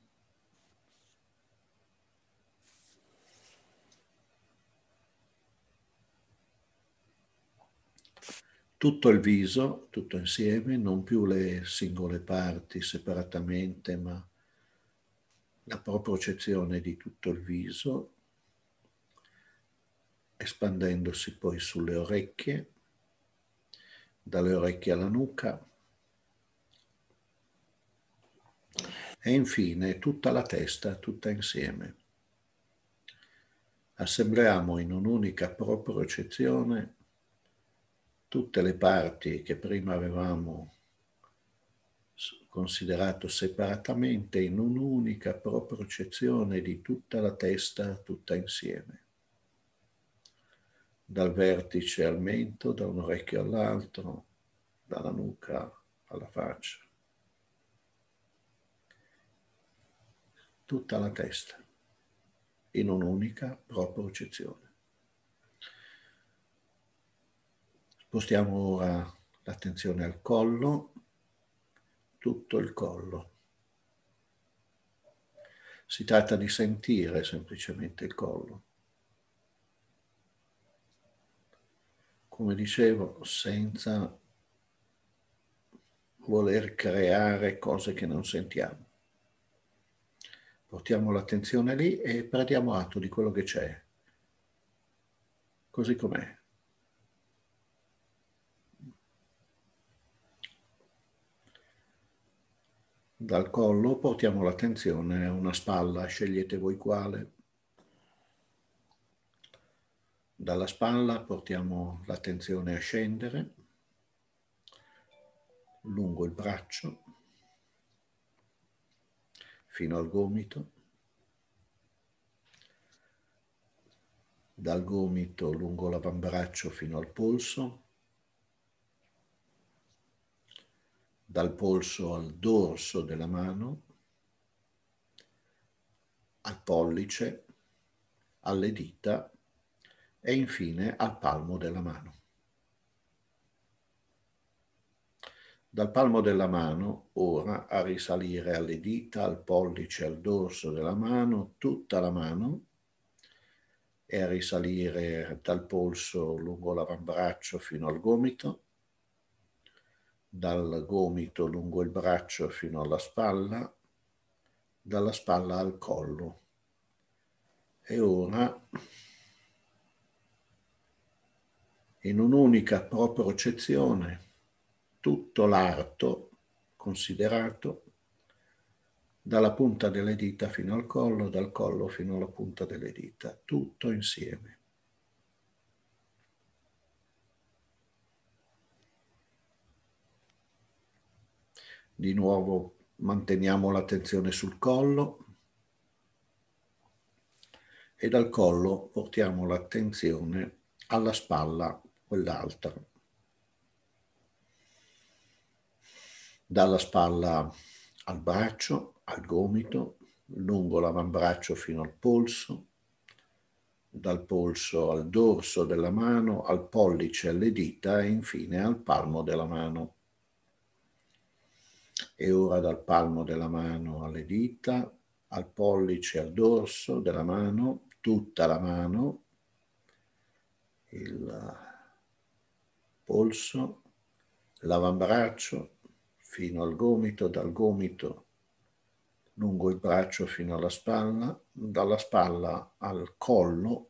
Tutto il viso, tutto insieme, non più le singole parti separatamente, ma la propriocezione di tutto il viso, espandendosi poi sulle orecchie, dalle orecchie alla nuca e infine tutta la testa, tutta insieme. Assembliamo in un'unica propriocezione tutte le parti che prima avevamo considerato separatamente in un'unica propriocezione di tutta la testa, tutta insieme dal vertice al mento, da un orecchio all'altro, dalla nuca alla faccia. Tutta la testa, in un'unica propria propriocezione. Spostiamo ora l'attenzione al collo, tutto il collo. Si tratta di sentire semplicemente il collo. come dicevo, senza voler creare cose che non sentiamo. Portiamo l'attenzione lì e prendiamo atto di quello che c'è, così com'è. Dal collo portiamo l'attenzione a una spalla, scegliete voi quale. Dalla spalla portiamo l'attenzione a scendere lungo il braccio fino al gomito, dal gomito lungo l'avambraccio fino al polso, dal polso al dorso della mano, al pollice, alle dita e infine al palmo della mano. Dal palmo della mano, ora a risalire alle dita, al pollice, al dorso della mano, tutta la mano, e a risalire dal polso lungo l'avambraccio fino al gomito, dal gomito lungo il braccio fino alla spalla, dalla spalla al collo. E ora in un'unica propriocezione tutto l'arto considerato dalla punta delle dita fino al collo, dal collo fino alla punta delle dita, tutto insieme. Di nuovo manteniamo l'attenzione sul collo e dal collo portiamo l'attenzione alla spalla quell'altro. Dalla spalla al braccio, al gomito, lungo l'avambraccio fino al polso, dal polso al dorso della mano, al pollice, alle dita e infine al palmo della mano. E ora dal palmo della mano alle dita, al pollice, al dorso della mano, tutta la mano, il polso, l'avambraccio fino al gomito, dal gomito lungo il braccio fino alla spalla, dalla spalla al collo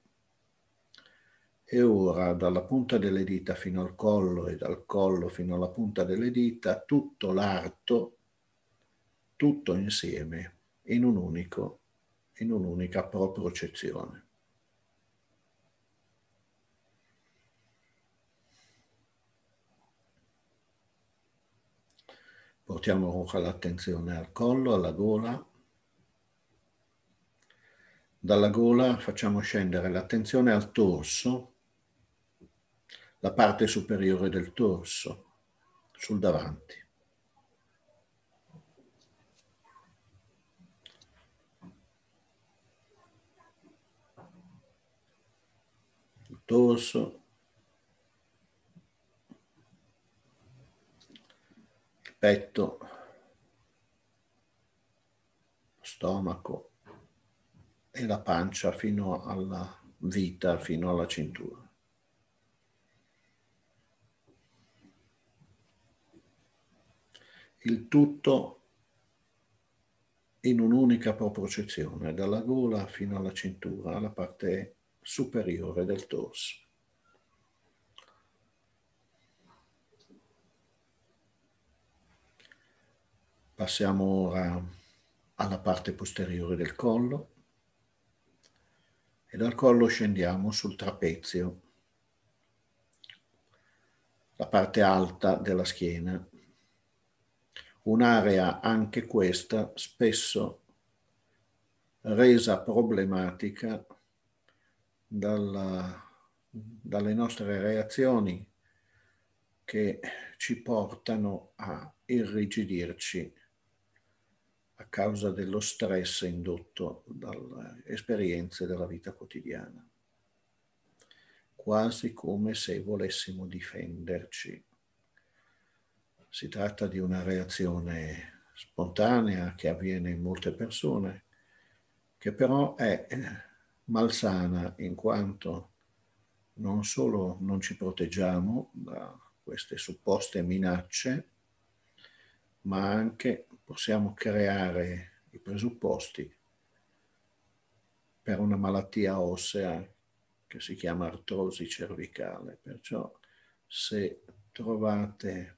e ora dalla punta delle dita fino al collo e dal collo fino alla punta delle dita tutto l'arto, tutto insieme, in, un unico, in un'unica propriocezione. Portiamo l'attenzione al collo, alla gola. Dalla gola facciamo scendere l'attenzione al torso, la parte superiore del torso, sul davanti. Il torso, petto, stomaco e la pancia fino alla vita, fino alla cintura. Il tutto in un'unica proporcezione, dalla gola fino alla cintura, alla parte superiore del torso. Passiamo ora alla parte posteriore del collo e dal collo scendiamo sul trapezio, la parte alta della schiena, un'area anche questa spesso resa problematica dalla, dalle nostre reazioni che ci portano a irrigidirci a causa dello stress indotto dalle esperienze della vita quotidiana, quasi come se volessimo difenderci. Si tratta di una reazione spontanea che avviene in molte persone, che però è eh, malsana in quanto non solo non ci proteggiamo da queste supposte minacce, ma anche possiamo creare i presupposti per una malattia ossea che si chiama artrosi cervicale. Perciò se trovate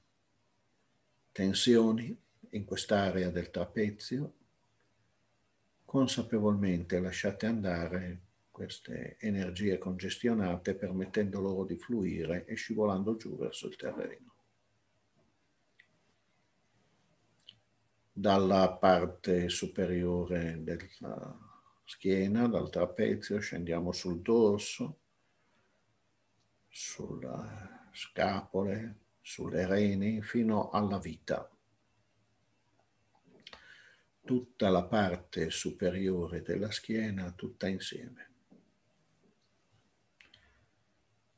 tensioni in quest'area del trapezio, consapevolmente lasciate andare queste energie congestionate permettendo loro di fluire e scivolando giù verso il terreno. dalla parte superiore della schiena, dal trapezio, scendiamo sul dorso, sulle scapole, sulle reni, fino alla vita. Tutta la parte superiore della schiena, tutta insieme.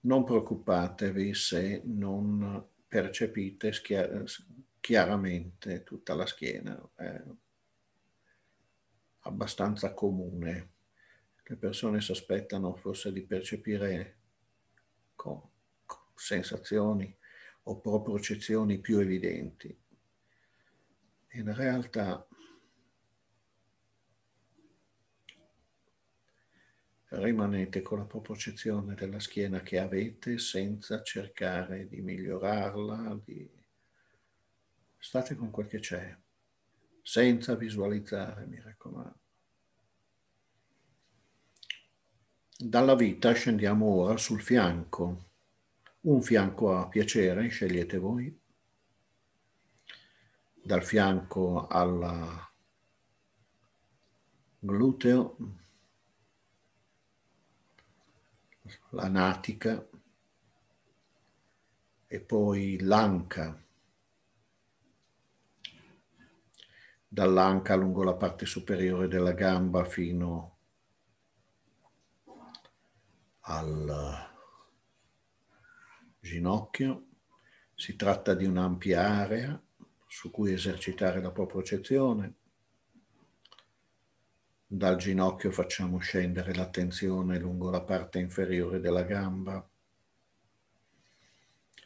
Non preoccupatevi se non percepite chiaramente tutta la schiena. È abbastanza comune. Le persone si aspettano forse di percepire sensazioni o propriocezioni più evidenti. In realtà rimanete con la propriocezione della schiena che avete senza cercare di migliorarla, di State con quel che c'è, senza visualizzare, mi raccomando. Dalla vita scendiamo ora sul fianco. Un fianco a piacere, scegliete voi. Dal fianco al gluteo, la natica e poi l'anca dall'anca lungo la parte superiore della gamba fino al ginocchio. Si tratta di un'ampia area su cui esercitare la propriocezione. Dal ginocchio facciamo scendere l'attenzione lungo la parte inferiore della gamba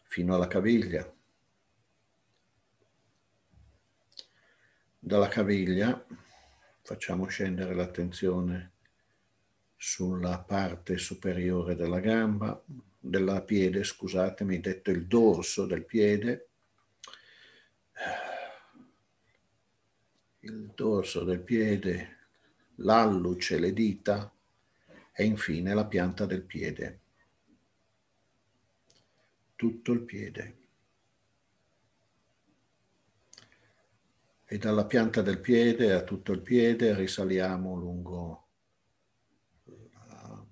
fino alla caviglia. dalla caviglia facciamo scendere l'attenzione sulla parte superiore della gamba, della piede, scusatemi, detto il dorso del piede. Il dorso del piede, l'alluce, le dita e infine la pianta del piede. Tutto il piede. e dalla pianta del piede a tutto il piede risaliamo lungo la...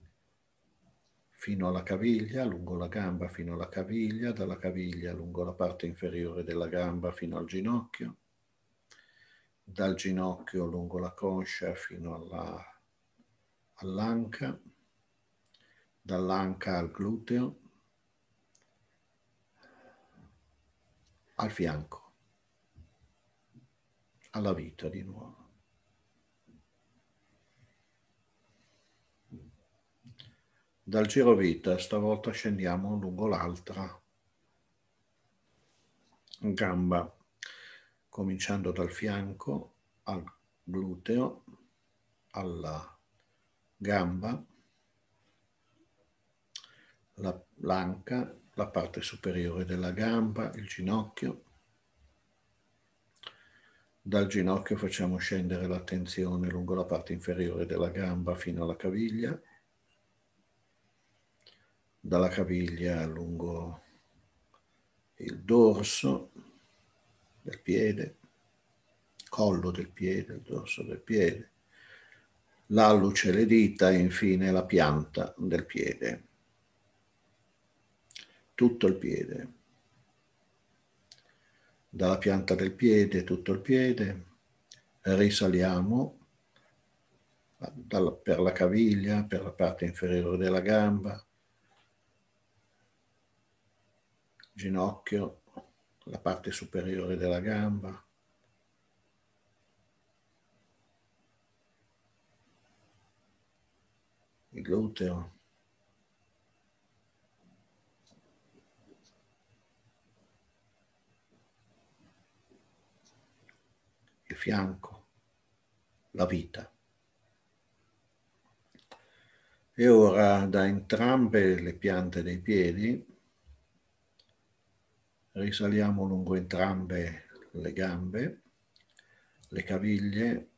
Eh, fino alla caviglia, lungo la gamba fino alla caviglia, dalla caviglia lungo la parte inferiore della gamba fino al ginocchio, dal ginocchio lungo la coscia fino alla... all'anca, dall'anca al gluteo, al fianco alla vita di nuovo. Dal giro vita stavolta scendiamo lungo l'altra gamba, cominciando dal fianco al gluteo, alla gamba, la l'anca, la parte superiore della gamba, il ginocchio, dal ginocchio facciamo scendere l'attenzione lungo la parte inferiore della gamba fino alla caviglia, dalla caviglia lungo il dorso del piede, collo del piede, il dorso del piede, l'alluce, le dita e infine la pianta del piede, tutto il piede dalla pianta del piede, tutto il piede, risaliamo ah, per la caviglia, per la parte inferiore della gamba, ginocchio, la parte superiore della gamba. Il gluteo, fianco, la vita. E ora da entrambe le piante dei piedi risaliamo lungo entrambe le gambe, le caviglie,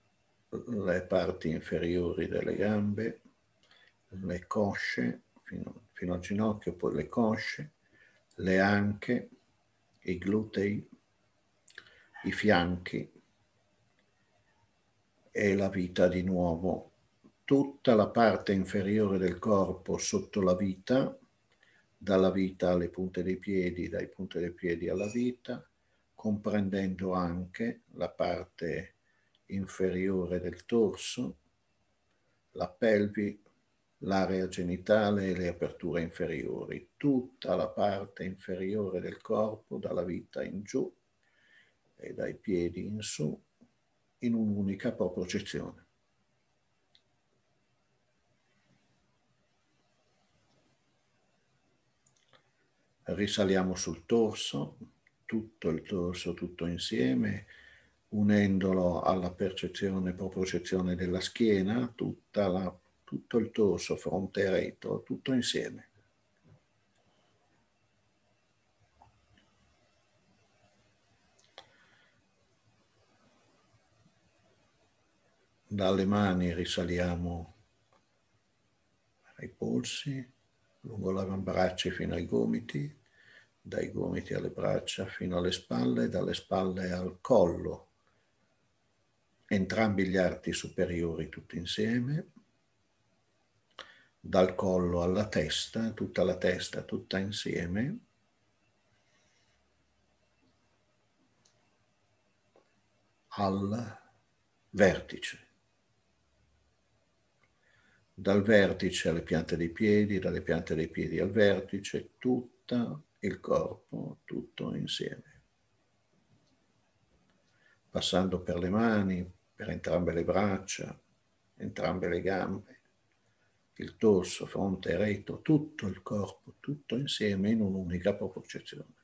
le parti inferiori delle gambe, le cosce fino, fino al ginocchio, poi le cosce, le anche, i glutei, i fianchi, è la vita di nuovo. Tutta la parte inferiore del corpo sotto la vita, dalla vita alle punte dei piedi, dai punte dei piedi alla vita, comprendendo anche la parte inferiore del torso, la pelvi, l'area genitale e le aperture inferiori, tutta la parte inferiore del corpo, dalla vita in giù e dai piedi in su, in un'unica propriocezione. Risaliamo sul torso, tutto il torso, tutto insieme, unendolo alla percezione, propriocezione della schiena, la, tutto il torso, fronte e retro, tutto insieme. dalle mani risaliamo ai polsi, lungo l'avambraccio fino ai gomiti, dai gomiti alle braccia fino alle spalle, dalle spalle al collo, entrambi gli arti superiori tutti insieme, dal collo alla testa, tutta la testa tutta insieme. al vertice dal vertice alle piante dei piedi, dalle piante dei piedi al vertice, tutto il corpo, tutto insieme. Passando per le mani, per entrambe le braccia, entrambe le gambe, il torso, fronte, retto, tutto il corpo, tutto insieme in un'unica proporzione.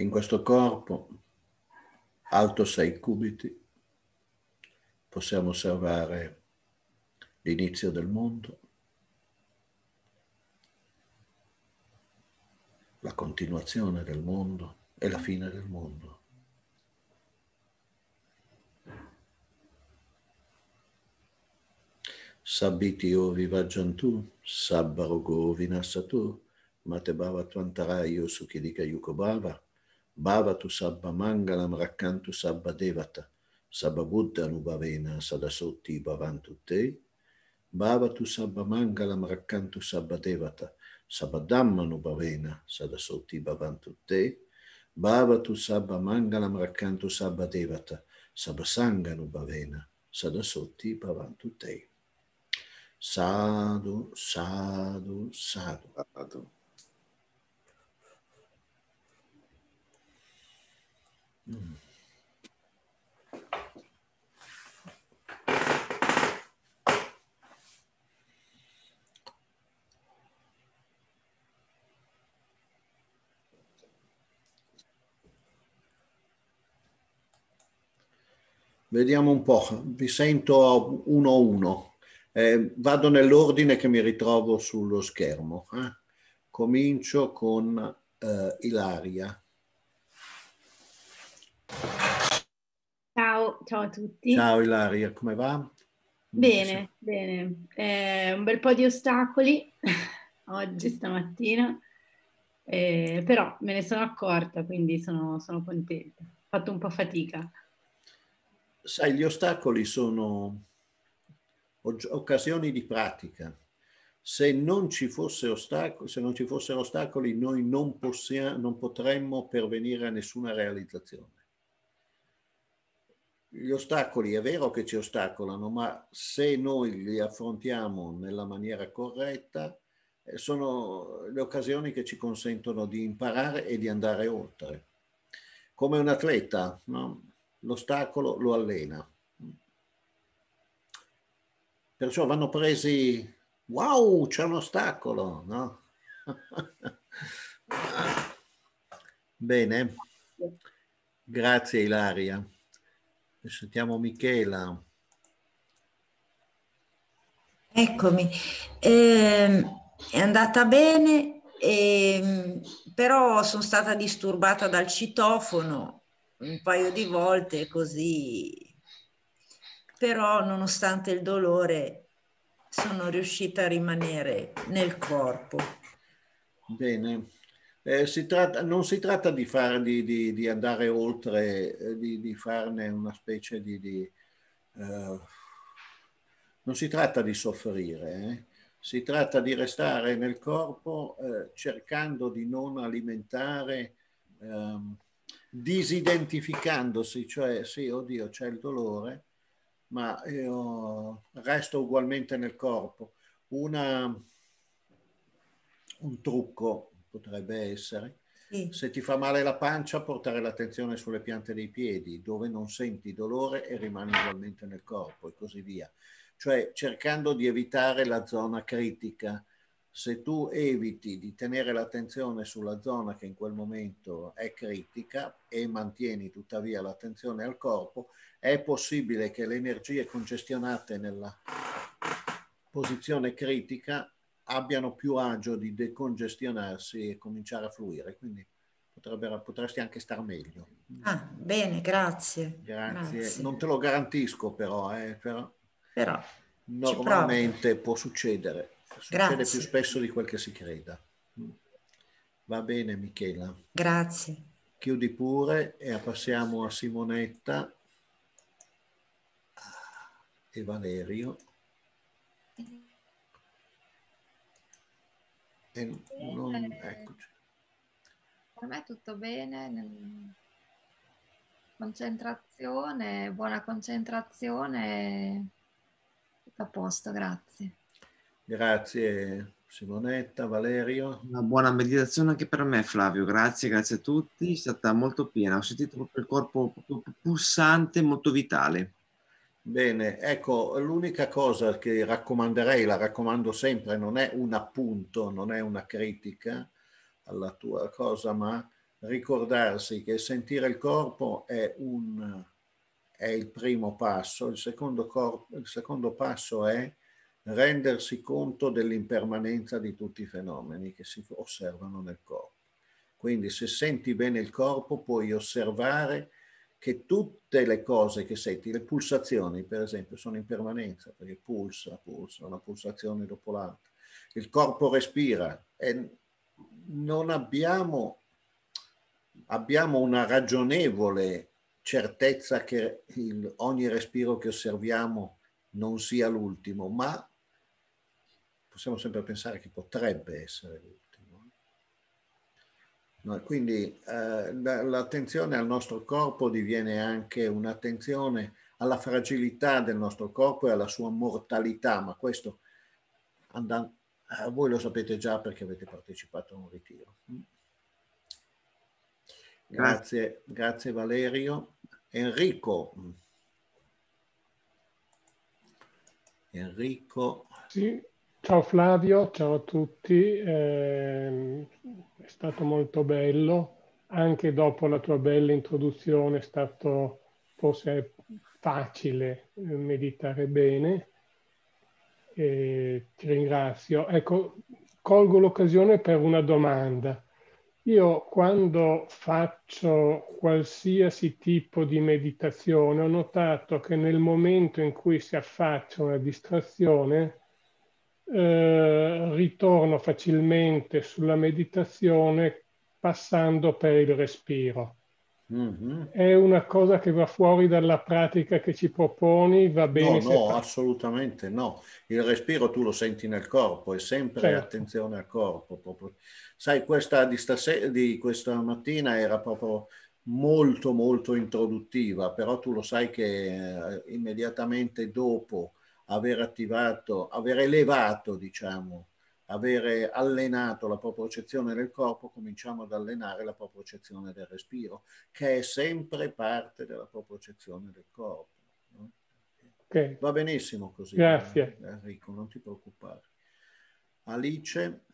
in questo corpo alto sei cubiti possiamo osservare l'inizio del mondo, la continuazione del mondo e la fine del mondo. Sabbiti o vivaggiantù, sabbarogo vinassatur, matebava tuantarayo sukidika yukobava, tu Sabba Mangalam Rakkantu Sabba Devata Sabba Buddha Nubhavena Sadasotti Bhavantu Te tu Sabba Mangalam Rakkantu Sabba Devata Sabba Dhamma Nubhavena Sadasotti Bhavantu Te tu Sabba Mangalam Rakkantu Sabba Devata Sabba Sangha Nubhavena Sadasotti Bhavantu Te Sadu, sadu, sadu. sadu. Vediamo un po', vi sento uno a uno. Eh, vado nell'ordine che mi ritrovo sullo schermo. Eh. Comincio con eh, Ilaria. Ciao, ciao a tutti. Ciao Ilaria, come va? Bene, bene. Eh, un bel po' di ostacoli oggi, stamattina, eh, però me ne sono accorta, quindi sono, sono contenta. Ho fatto un po' fatica. Sai, gli ostacoli sono occasioni di pratica. Se non ci, ostacoli, se non ci fossero ostacoli, noi non, possiamo, non potremmo pervenire a nessuna realizzazione gli ostacoli è vero che ci ostacolano, ma se noi li affrontiamo nella maniera corretta, eh, sono le occasioni che ci consentono di imparare e di andare oltre. Come un atleta, no? l'ostacolo lo allena. Perciò vanno presi, wow, c'è un ostacolo, no? Bene, grazie Ilaria sentiamo Michela. Eccomi, eh, è andata bene, eh, però sono stata disturbata dal citofono un paio di volte così, però nonostante il dolore sono riuscita a rimanere nel corpo. Bene, eh, si tratta, non si tratta di, far, di, di, di andare oltre, eh, di, farne una specie di... Uh, non si tratta di soffrire, eh? si tratta di restare nel corpo eh, cercando di non alimentare, ehm, disidentificandosi, cioè sì, oddio, c'è il dolore, ma io resto ugualmente nel corpo. Una, un trucco potrebbe essere. Sì. Se ti fa male la pancia, portare l'attenzione sulle piante dei piedi, dove non senti dolore e rimani ugualmente nel corpo e così via. Cioè cercando di evitare la zona critica. Se tu eviti di tenere l'attenzione sulla zona che in quel momento è critica e mantieni tuttavia l'attenzione al corpo, è possibile che le energie congestionate nella posizione critica abbiano più agio di decongestionarsi e cominciare a fluire. Quindi potrebbe, potresti anche star meglio. Ah, bene, grazie. grazie. Grazie. Non te lo garantisco però, eh, però, però normalmente può succedere. Succede grazie. più spesso di quel che si creda. Va bene Michela. Grazie. Chiudi pure e passiamo a Simonetta e Valerio. E non, eh, eccoci. Per me tutto bene, concentrazione, buona concentrazione, tutto a posto, grazie. Grazie Simonetta, Valerio. Una buona meditazione anche per me Flavio, grazie, grazie a tutti, è stata molto piena, ho sentito proprio il corpo proprio pulsante, molto vitale. Bene, ecco, l'unica cosa che raccomanderei, la raccomando sempre, non è un appunto, non è una critica alla tua cosa, ma ricordarsi che sentire il corpo è, un, è il primo passo, il secondo, corpo, il secondo passo è rendersi conto dell'impermanenza di tutti i fenomeni che si osservano nel corpo. Quindi se senti bene il corpo puoi osservare che tutte le cose che senti, le pulsazioni per esempio, sono in permanenza, perché pulsa, pulsa, una pulsazione dopo l'altra. Il corpo respira e non abbiamo, abbiamo una ragionevole certezza che il, ogni respiro che osserviamo non sia l'ultimo, ma possiamo sempre pensare che potrebbe essere l'ultimo. No, quindi eh, l'attenzione al nostro corpo diviene anche un'attenzione alla fragilità del nostro corpo e alla sua mortalità, ma questo andando, eh, voi lo sapete già perché avete partecipato a un ritiro. Mm. Grazie, grazie Valerio. Enrico. Mm. Enrico. Sì. Ciao Flavio, ciao a tutti, eh, è stato molto bello, anche dopo la tua bella introduzione è stato forse facile eh, meditare bene, eh, ti ringrazio. Ecco, colgo l'occasione per una domanda. Io quando faccio qualsiasi tipo di meditazione ho notato che nel momento in cui si affaccia una distrazione, eh, ritorno facilmente sulla meditazione passando per il respiro. Mm-hmm. È una cosa che va fuori dalla pratica che ci proponi, va bene? No, no, fa... assolutamente no. Il respiro tu lo senti nel corpo, è sempre certo. attenzione al corpo. Proprio. Sai, questa di, stase- di questa mattina era proprio molto molto introduttiva, però tu lo sai che eh, immediatamente dopo aver attivato, aver elevato, diciamo, aver allenato la propriocezione del corpo, cominciamo ad allenare la propriocezione del respiro, che è sempre parte della propriocezione del corpo. No? Okay. Va benissimo così. Grazie. Eh, Enrico, non ti preoccupare. Alice.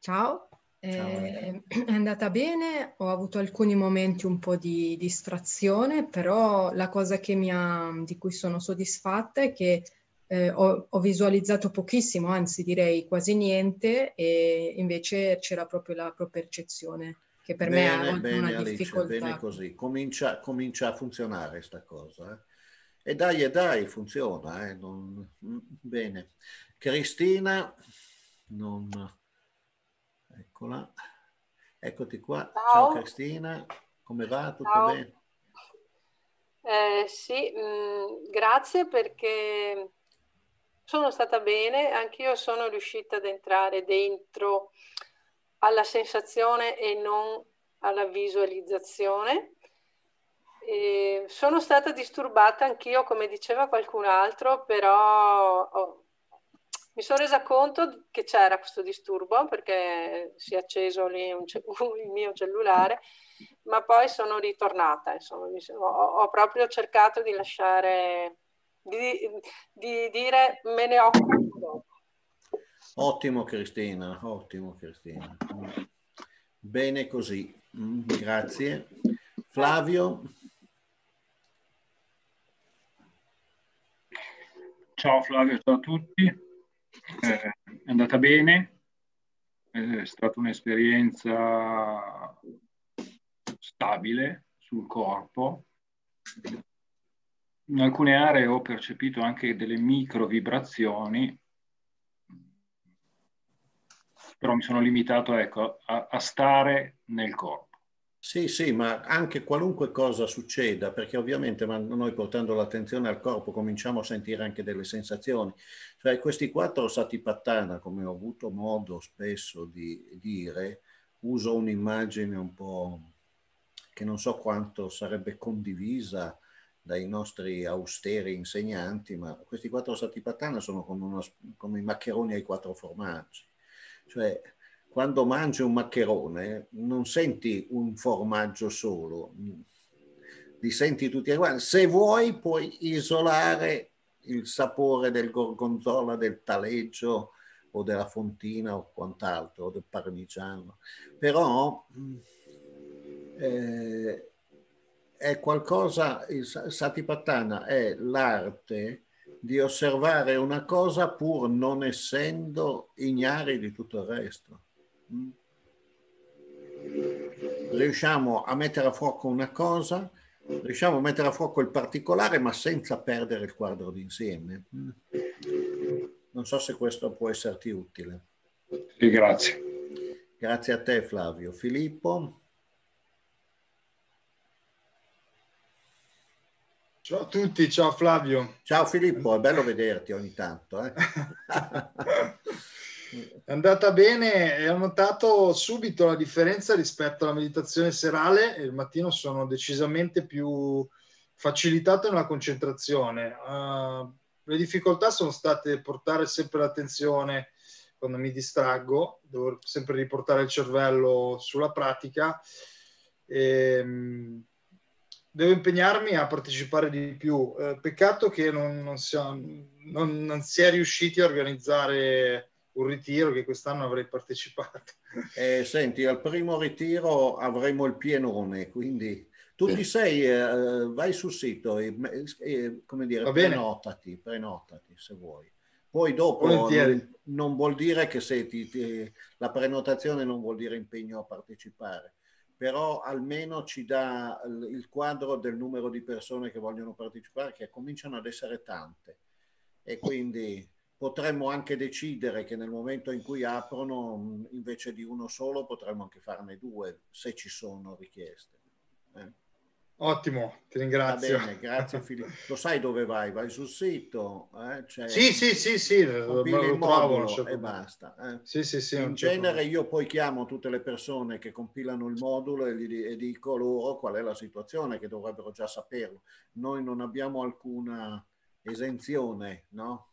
Ciao. Eh, è andata bene, ho avuto alcuni momenti un po' di distrazione, però la cosa ha, di cui sono soddisfatta è che eh, ho, ho, visualizzato pochissimo, anzi direi quasi niente, e invece c'era proprio la percezione che per bene, me è bene, una Alice, Bene così, comincia, comincia a funzionare questa cosa. Eh. E dai, e dai, funziona. Eh, non... Mm, bene. Cristina, non Eccola. Eccoti qua. Ciao, Ciao Cristina, come va? Tutto Ciao. bene? Eh, sì, mh, mm, grazie perché sono stata bene, anch'io sono riuscita ad entrare dentro alla sensazione e non alla visualizzazione. E sono stata disturbata anch'io, come diceva qualcun altro, però ho, mi sono resa conto che c'era questo disturbo perché si è acceso lì un, il mio cellulare, ma poi sono ritornata, insomma, sono, ho, ho, proprio cercato di lasciare, di, di dire me ne occupo. Ottimo Cristina, ottimo Cristina. Bene così, grazie. Flavio. Ciao Flavio, ciao a tutti. Eh, è andata bene, è stata un'esperienza stabile sul corpo. In alcune aree ho percepito anche delle micro vibrazioni, però mi sono limitato ecco, a, a stare nel corpo. Sì, sì, ma anche qualunque cosa succeda, perché ovviamente noi portando l'attenzione al corpo cominciamo a sentire anche delle sensazioni. Cioè questi quattro satipattana, come ho avuto modo spesso di dire, uso un'immagine un po' che non so quanto sarebbe condivisa dai nostri austeri insegnanti, ma questi quattro satipattana sono come, uno, come i maccheroni ai quattro formaggi. Cioè, quando mangi un maccherone non senti un formaggio solo, li senti tutti e quanti. Se vuoi puoi isolare il sapore del gorgonzola, del taleggio o della fontina o quant'altro, o del parmigiano, però eh, è qualcosa, il Satipattana è l'arte di osservare una cosa pur non essendo ignari di tutto il resto. Mm. riusciamo a mettere a fuoco una cosa, riusciamo a mettere a fuoco il particolare, ma senza perdere il quadro d'insieme. Mm. Non so se questo può esserti utile. Sì, grazie. Grazie a te Flavio. Filippo? Ciao a tutti, ciao Flavio. Ciao Filippo, è bello vederti ogni tanto. Eh? È andata bene ho notato subito la differenza rispetto alla meditazione serale e il mattino sono decisamente più facilitato nella concentrazione. Uh, le difficoltà sono state portare sempre l'attenzione quando mi distraggo, devo sempre riportare il cervello sulla pratica. E, ehm, devo impegnarmi a partecipare di più. Eh, peccato che non, non, siamo, non, non, si è riusciti a organizzare un ritiro che quest'anno avrei partecipato. Eh, senti, al primo ritiro avremo il pienone, quindi tu ti sei, eh, vai sul sito e, e come dire, prenotati, prenotati se vuoi. Poi dopo non, non, vuol dire che se ti, ti, la prenotazione non vuol dire impegno a partecipare, però almeno ci dà il quadro del numero di persone che vogliono partecipare, che cominciano ad essere tante. E quindi potremmo anche decidere che nel momento in cui aprono, invece di uno solo, potremmo anche farne due, se ci sono richieste. Eh? Ottimo, ti ringrazio. Bene, grazie Filippo. Lo sai dove vai? Vai sul sito? Eh? Cioè, sì, sì, sì, sì, lo, lo trovo. Certo. E basta. Eh? Sì, sì, sì, In genere io poi chiamo tutte le persone che compilano il modulo e, gli, e dico loro qual è la situazione, che dovrebbero già saperlo. Noi non abbiamo alcuna esenzione, no?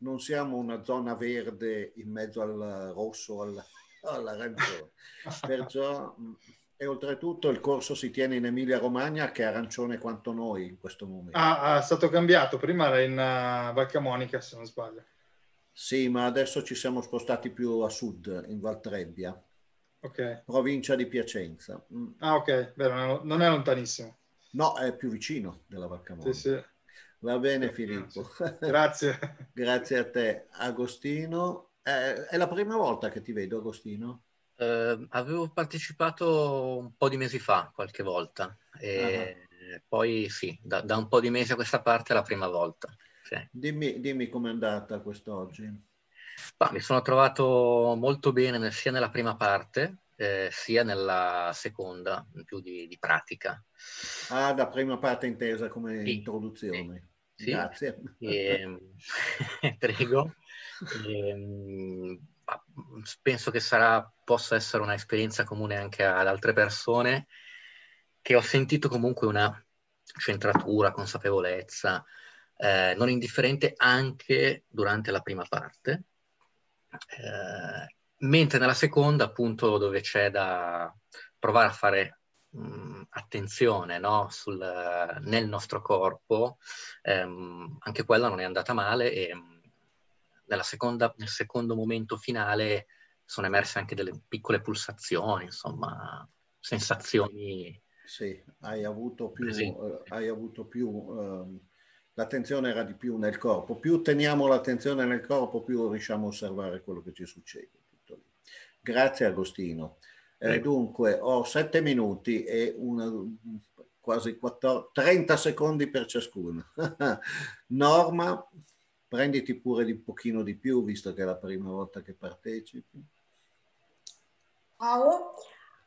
non siamo una zona verde in mezzo al rosso, al, all'arancione. Perciò, e oltretutto il corso si tiene in Emilia Romagna che è arancione quanto noi in questo momento. Ah, ah è stato cambiato, prima era in uh, eh, Valcamonica se non sbaglio. Sì, ma adesso ci siamo spostati più a sud, in Valtrebbia. Okay. Provincia di Piacenza. Mm. Ah, ok, Beh, non è lontanissimo. No, è più vicino della Valcamonica. Sì, sì. Va bene Filippo. Grazie. Grazie a te. Agostino, eh, è la prima volta che ti vedo Agostino? Eh, avevo partecipato un po' di mesi fa, qualche volta, e ah. poi sì, da, da, un po' di mesi a questa parte è la prima volta. Sì. Dimmi, dimmi com'è andata quest'oggi. Bah, mi sono trovato molto bene sia nella prima parte eh, sia nella seconda, in più di, di, pratica. Ah, da prima parte intesa come sì, introduzione. Sì, Grazie. E, ehm, prego. E, ehm, penso che sarà, possa essere un'esperienza comune anche ad altre persone che ho sentito comunque una centratura, consapevolezza eh, non indifferente anche durante la prima parte, eh, mentre nella seconda appunto dove c'è da provare a fare mh, attenzione no? Sul, nel nostro corpo, ehm, anche quella non è andata male e seconda, nel secondo momento finale sono emerse anche delle piccole pulsazioni, insomma, sensazioni. Sì, hai avuto più, eh, hai avuto più eh, l'attenzione era di più nel corpo, più teniamo l'attenzione nel corpo, più riusciamo a osservare quello che ci succede. Grazie Agostino. Eh, dunque, ho sette minuti e una, quasi 14, 30 secondi per ciascuno. Norma, prenditi pure di un pochino di più, visto che è la prima volta che partecipi. Ciao.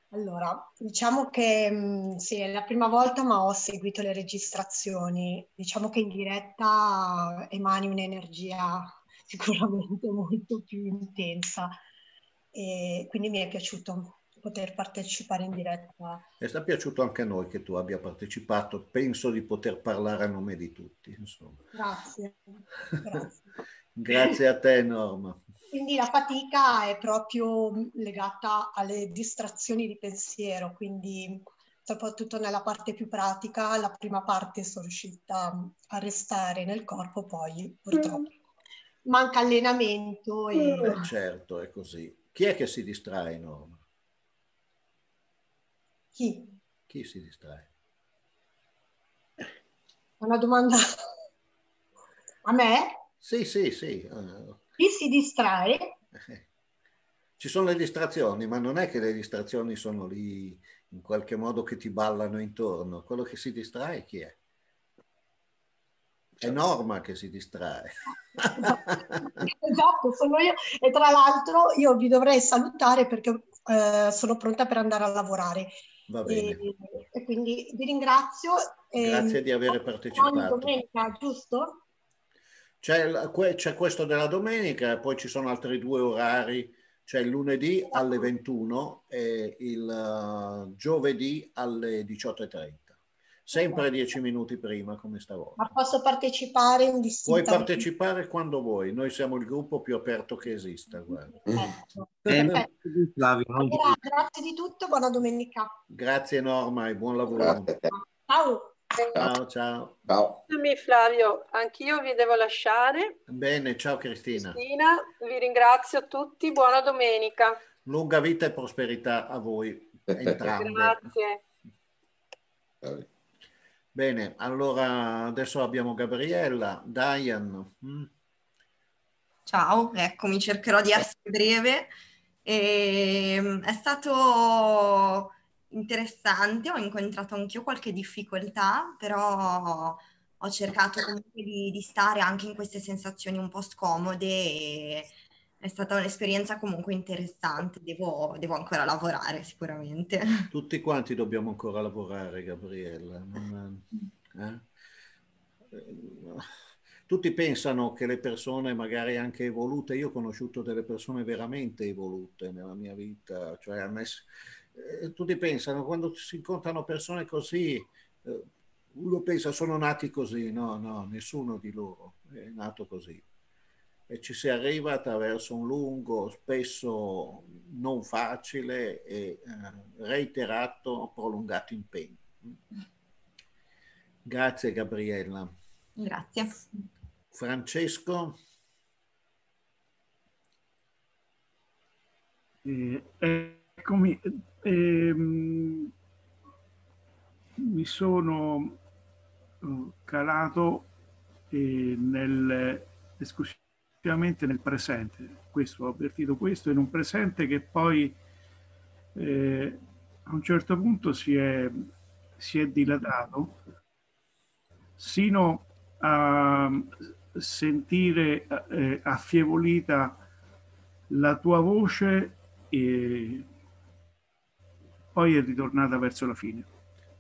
Allora, diciamo che mm, sì, è la prima volta ma ho seguito le registrazioni. Diciamo che in diretta emani un'energia sicuramente molto più intensa e quindi mi è piaciuto poter partecipare in diretta. E sta piaciuto anche a noi che tu abbia partecipato, penso di poter parlare a nome di tutti. Insomma. Grazie. Grazie. Grazie a te Norma. Quindi la fatica è proprio legata alle distrazioni di pensiero, quindi soprattutto nella parte più pratica, la prima parte sono riuscita a restare nel corpo, poi purtroppo manca allenamento. E... Beh, certo, è così. Chi è che si distrae, Norma? Chi? Chi si distrae? Una domanda a me? Sì, sì, sì. Chi si distrae? Ci sono le distrazioni, ma non è che le distrazioni sono lì in qualche modo che ti ballano intorno. Quello che si distrae chi è? È certo. Norma che si distrae. esatto, sono io. E tra l'altro io vi dovrei salutare perché eh, sono pronta per andare a lavorare. Va bene. E, e quindi vi ringrazio. Ehm, Grazie di aver partecipato. Domenica, giusto? C'è, c'è questo della domenica, poi ci sono altri due orari, cioè il lunedì alle 21 e il eh, giovedì alle 18.30 sempre dieci minuti prima come stavolta. Ma posso partecipare in Puoi partecipare quando vuoi, noi siamo il gruppo più aperto che esista. Guarda. Perfetto. Perfetto. Allora, grazie di tutto, buona domenica. Grazie Norma e buon lavoro. Ciao. Ciao, ciao. Ciao. Scusami Flavio, anch'io vi devo lasciare. Bene, ciao Cristina. Cristina, vi ringrazio tutti, buona domenica. Lunga vita e prosperità a voi entrambi. Grazie. Bene, allora adesso abbiamo Gabriella, Diane. Mm. Ciao, eccomi, cercherò di essere breve. E, ehm, è stato interessante, ho incontrato anch'io qualche difficoltà, però ho cercato comunque di, di, stare anche in queste sensazioni un po' scomode e, è stata un'esperienza comunque interessante, devo, devo, ancora lavorare sicuramente. Tutti quanti dobbiamo ancora lavorare, Gabriella. Non, eh? eh? Tutti pensano che le persone magari anche evolute, io ho conosciuto delle persone veramente evolute nella mia vita, cioè eh, tutti pensano quando si incontrano persone così, eh, uno pensa sono nati così, no, no, nessuno di loro è nato così e ci si arriva attraverso un lungo, spesso non facile e eh, reiterato, prolungato impegno. Grazie Gabriella. Grazie. Francesco? Eh, eccomi, ehm, mi sono eh, calato eh, nelle discussioni effettivamente nel presente. Questo ho avvertito questo in un presente che poi eh, a un certo punto si è, si è dilatato sino a sentire eh, affievolita la tua voce e poi è ritornata verso la fine.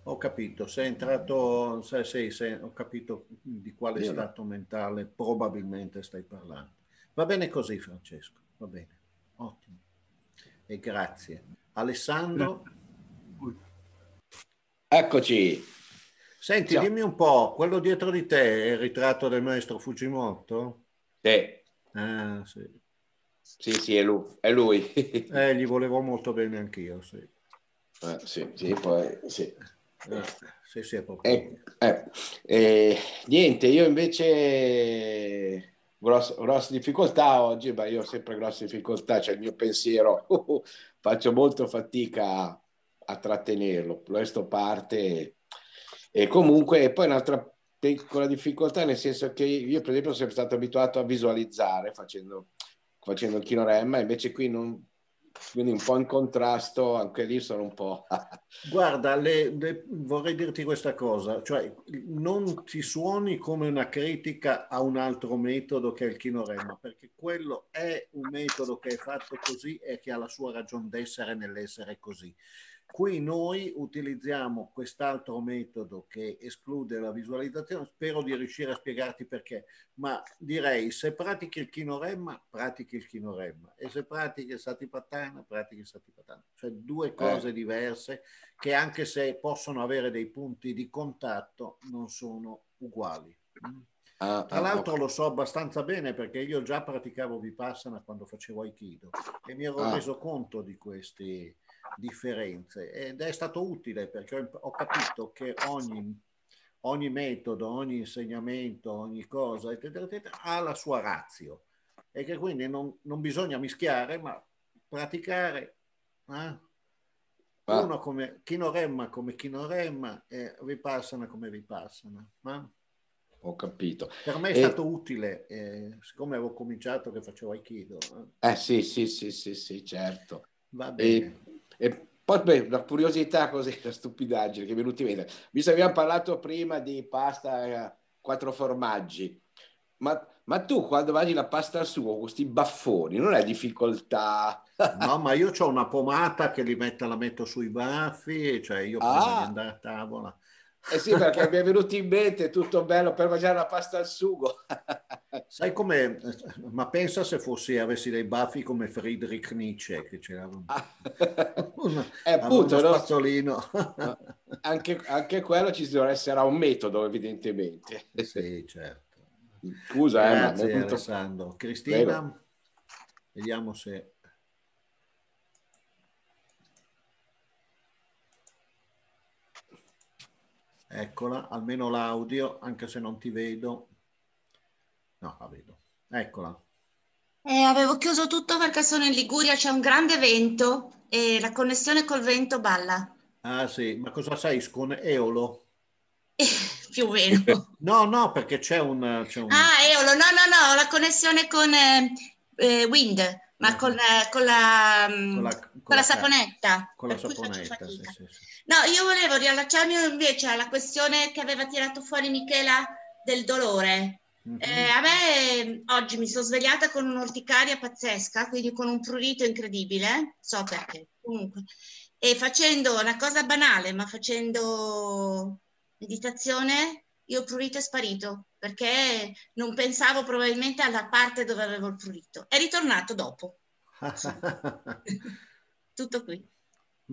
Ho capito, sei entrato, sei, sei, sei, ho capito di quale Io stato no. mentale probabilmente stai parlando. Va bene così Francesco, va bene, ottimo. E grazie. Alessandro? Eccoci. Senti, Ciao. dimmi un po', quello dietro di te è il ritratto del maestro Fujimoto? Sì. Ah, sì. Sì, sì, è lui. È lui. eh, gli volevo molto bene anch'io, sì. Ah, sì, sì, poi, sì. Sì, sì, è proprio... Eh, eh, eh, niente, io invece grosse, grosse difficoltà oggi, ma io ho sempre grosse difficoltà, cioè il mio pensiero, uh, faccio molto fatica a, a trattenerlo, questo parte e comunque poi un'altra piccola difficoltà nel senso che io per esempio sono sempre stato abituato a visualizzare facendo, facendo il kinoremma, invece qui non, quindi un po' in contrasto, anche lì sono un po'... Guarda, le, le, vorrei dirti questa cosa, cioè non ti suoni come una critica a un altro metodo che è il chinorema, perché quello è un metodo che è fatto così e che ha la sua ragione d'essere nell'essere così. Qui noi utilizziamo quest'altro metodo che esclude la visualizzazione, spero di riuscire a spiegarti perché, ma direi se pratichi il chinoremma, pratichi il chinoremma e se pratichi il satipatana, pratichi il satipatana. Cioè due eh. cose diverse che anche se possono avere dei punti di contatto non sono uguali. Ah, ah, Tra l'altro lo so abbastanza bene perché io già praticavo Vipassana quando facevo Aikido e mi ero ah. reso conto di questi, differenze ed è stato utile perché ho capito che ogni, ogni metodo, ogni insegnamento, ogni cosa, eccetera, eccetera, ha la sua razio e che quindi non, non bisogna mischiare ma praticare eh? Ah. uno come chinoremma come chinoremma e ripassana come ripassana. Ma eh? ho capito. Per me è e... stato utile, eh, siccome avevo cominciato che facevo Aikido. Eh, eh sì, sì, sì, sì, sì, certo. Va bene. E e poi beh, una curiosità così, una stupidaggine che è venuta in mente. Visto che abbiamo parlato prima di pasta eh, quattro formaggi, ma, ma tu quando mangi la pasta al sugo con questi baffoni non hai difficoltà? No, ma io ho una pomata che li metto, la metto sui baffi, cioè io prima ah. di andare a tavola eh sì, perché mi è venuto in mente tutto bello per mangiare la pasta al sugo. Sai come, ma pensa se fossi, avessi dei baffi come Friedrich Nietzsche, che c'era un, ah. eh, appunto, spazzolino. No? Anche, anche, quello ci dovrà essere un metodo, evidentemente. Sì, certo. Scusa, Grazie, eh, ma... Alessandro. Cristina, Prego. vediamo se... Eccola, almeno l'audio, anche se non ti vedo. No, la vedo. Eccola. Eh, avevo chiuso tutto perché sono in Liguria, c'è un grande vento e la connessione col vento balla. Ah sì, ma cosa sai con Eolo? Eh, più o meno. No, no, perché c'è un, c'è un... Ah, Eolo, no, no, no, la connessione con eh, eh Wind, ma ah. con, con, la, con, la, con, la, saponetta. Con la saponetta, sì, sì, sì. No, io volevo riallacciarmi invece alla questione che aveva tirato fuori Michela del dolore. Mhm. Eh, a me oggi mi sono svegliata con un'orticaria pazzesca, quindi con un prurito incredibile, so perché, comunque. E facendo una cosa banale, ma facendo meditazione, io il prurito è sparito perché non pensavo probabilmente alla parte dove avevo il prurito. È ritornato dopo. Tutto qui.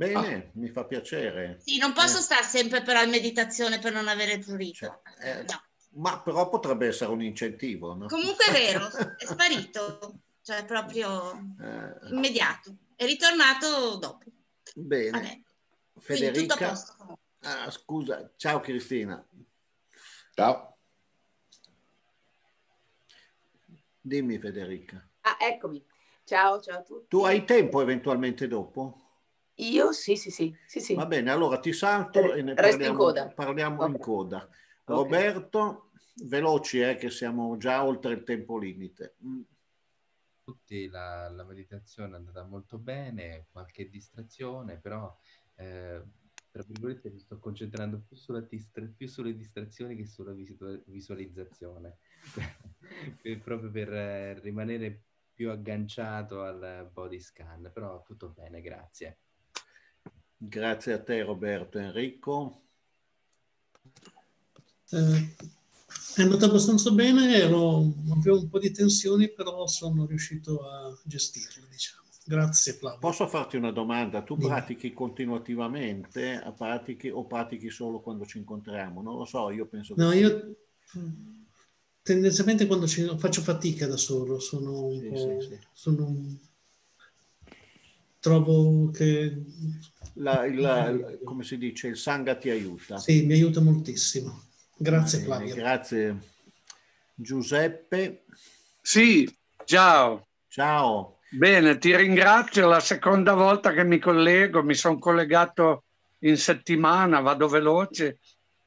Bene, oh. mi fa piacere. Sì, non posso eh. stare sempre però in meditazione per non avere prurito. Cioè, eh, no. Ma però potrebbe essere un incentivo, no? Comunque è vero, è sparito, cioè proprio eh. immediato. È ritornato dopo. Bene. Vabbè. Federica, posto, ah, scusa, ciao Cristina. Ciao. Dimmi Federica. Ah, eccomi. Ciao, ciao a tutti. Tu hai tempo eventualmente dopo? Io sì, sì, sì, sì, sì. Va bene, allora ti salto e ne Resti parliamo, in coda. parliamo okay. in coda. Roberto, veloci, eh, che siamo già oltre il tempo limite. Mm. Tutti la, la meditazione è andata molto bene, qualche distrazione, però eh, tra virgolette mi sto concentrando più, sulla, più sulle distrazioni che sulla visualizzazione, per, proprio per eh, rimanere più agganciato al body scan, però tutto bene, grazie. Grazie a te Roberto. Enrico? Eh, è andata abbastanza bene, ero, avevo un po' di tensioni, però sono riuscito a gestirle, diciamo. Grazie Flavio. Posso farti una domanda? Tu Dimmi. pratichi continuativamente pratichi, o pratichi solo quando ci incontriamo? Non lo so, io penso che... No, io tendenzialmente quando ci, faccio fatica da solo, sono un sì, po'... Sì, sì. Sono un, trovo che... La, la, come si dice, il Sangha ti aiuta. Sì, mi aiuta moltissimo. Grazie Claudio. Grazie. Giuseppe. Sì, ciao. Ciao. Bene, ti ringrazio. La seconda volta che mi collego, mi sono collegato in settimana, vado veloce,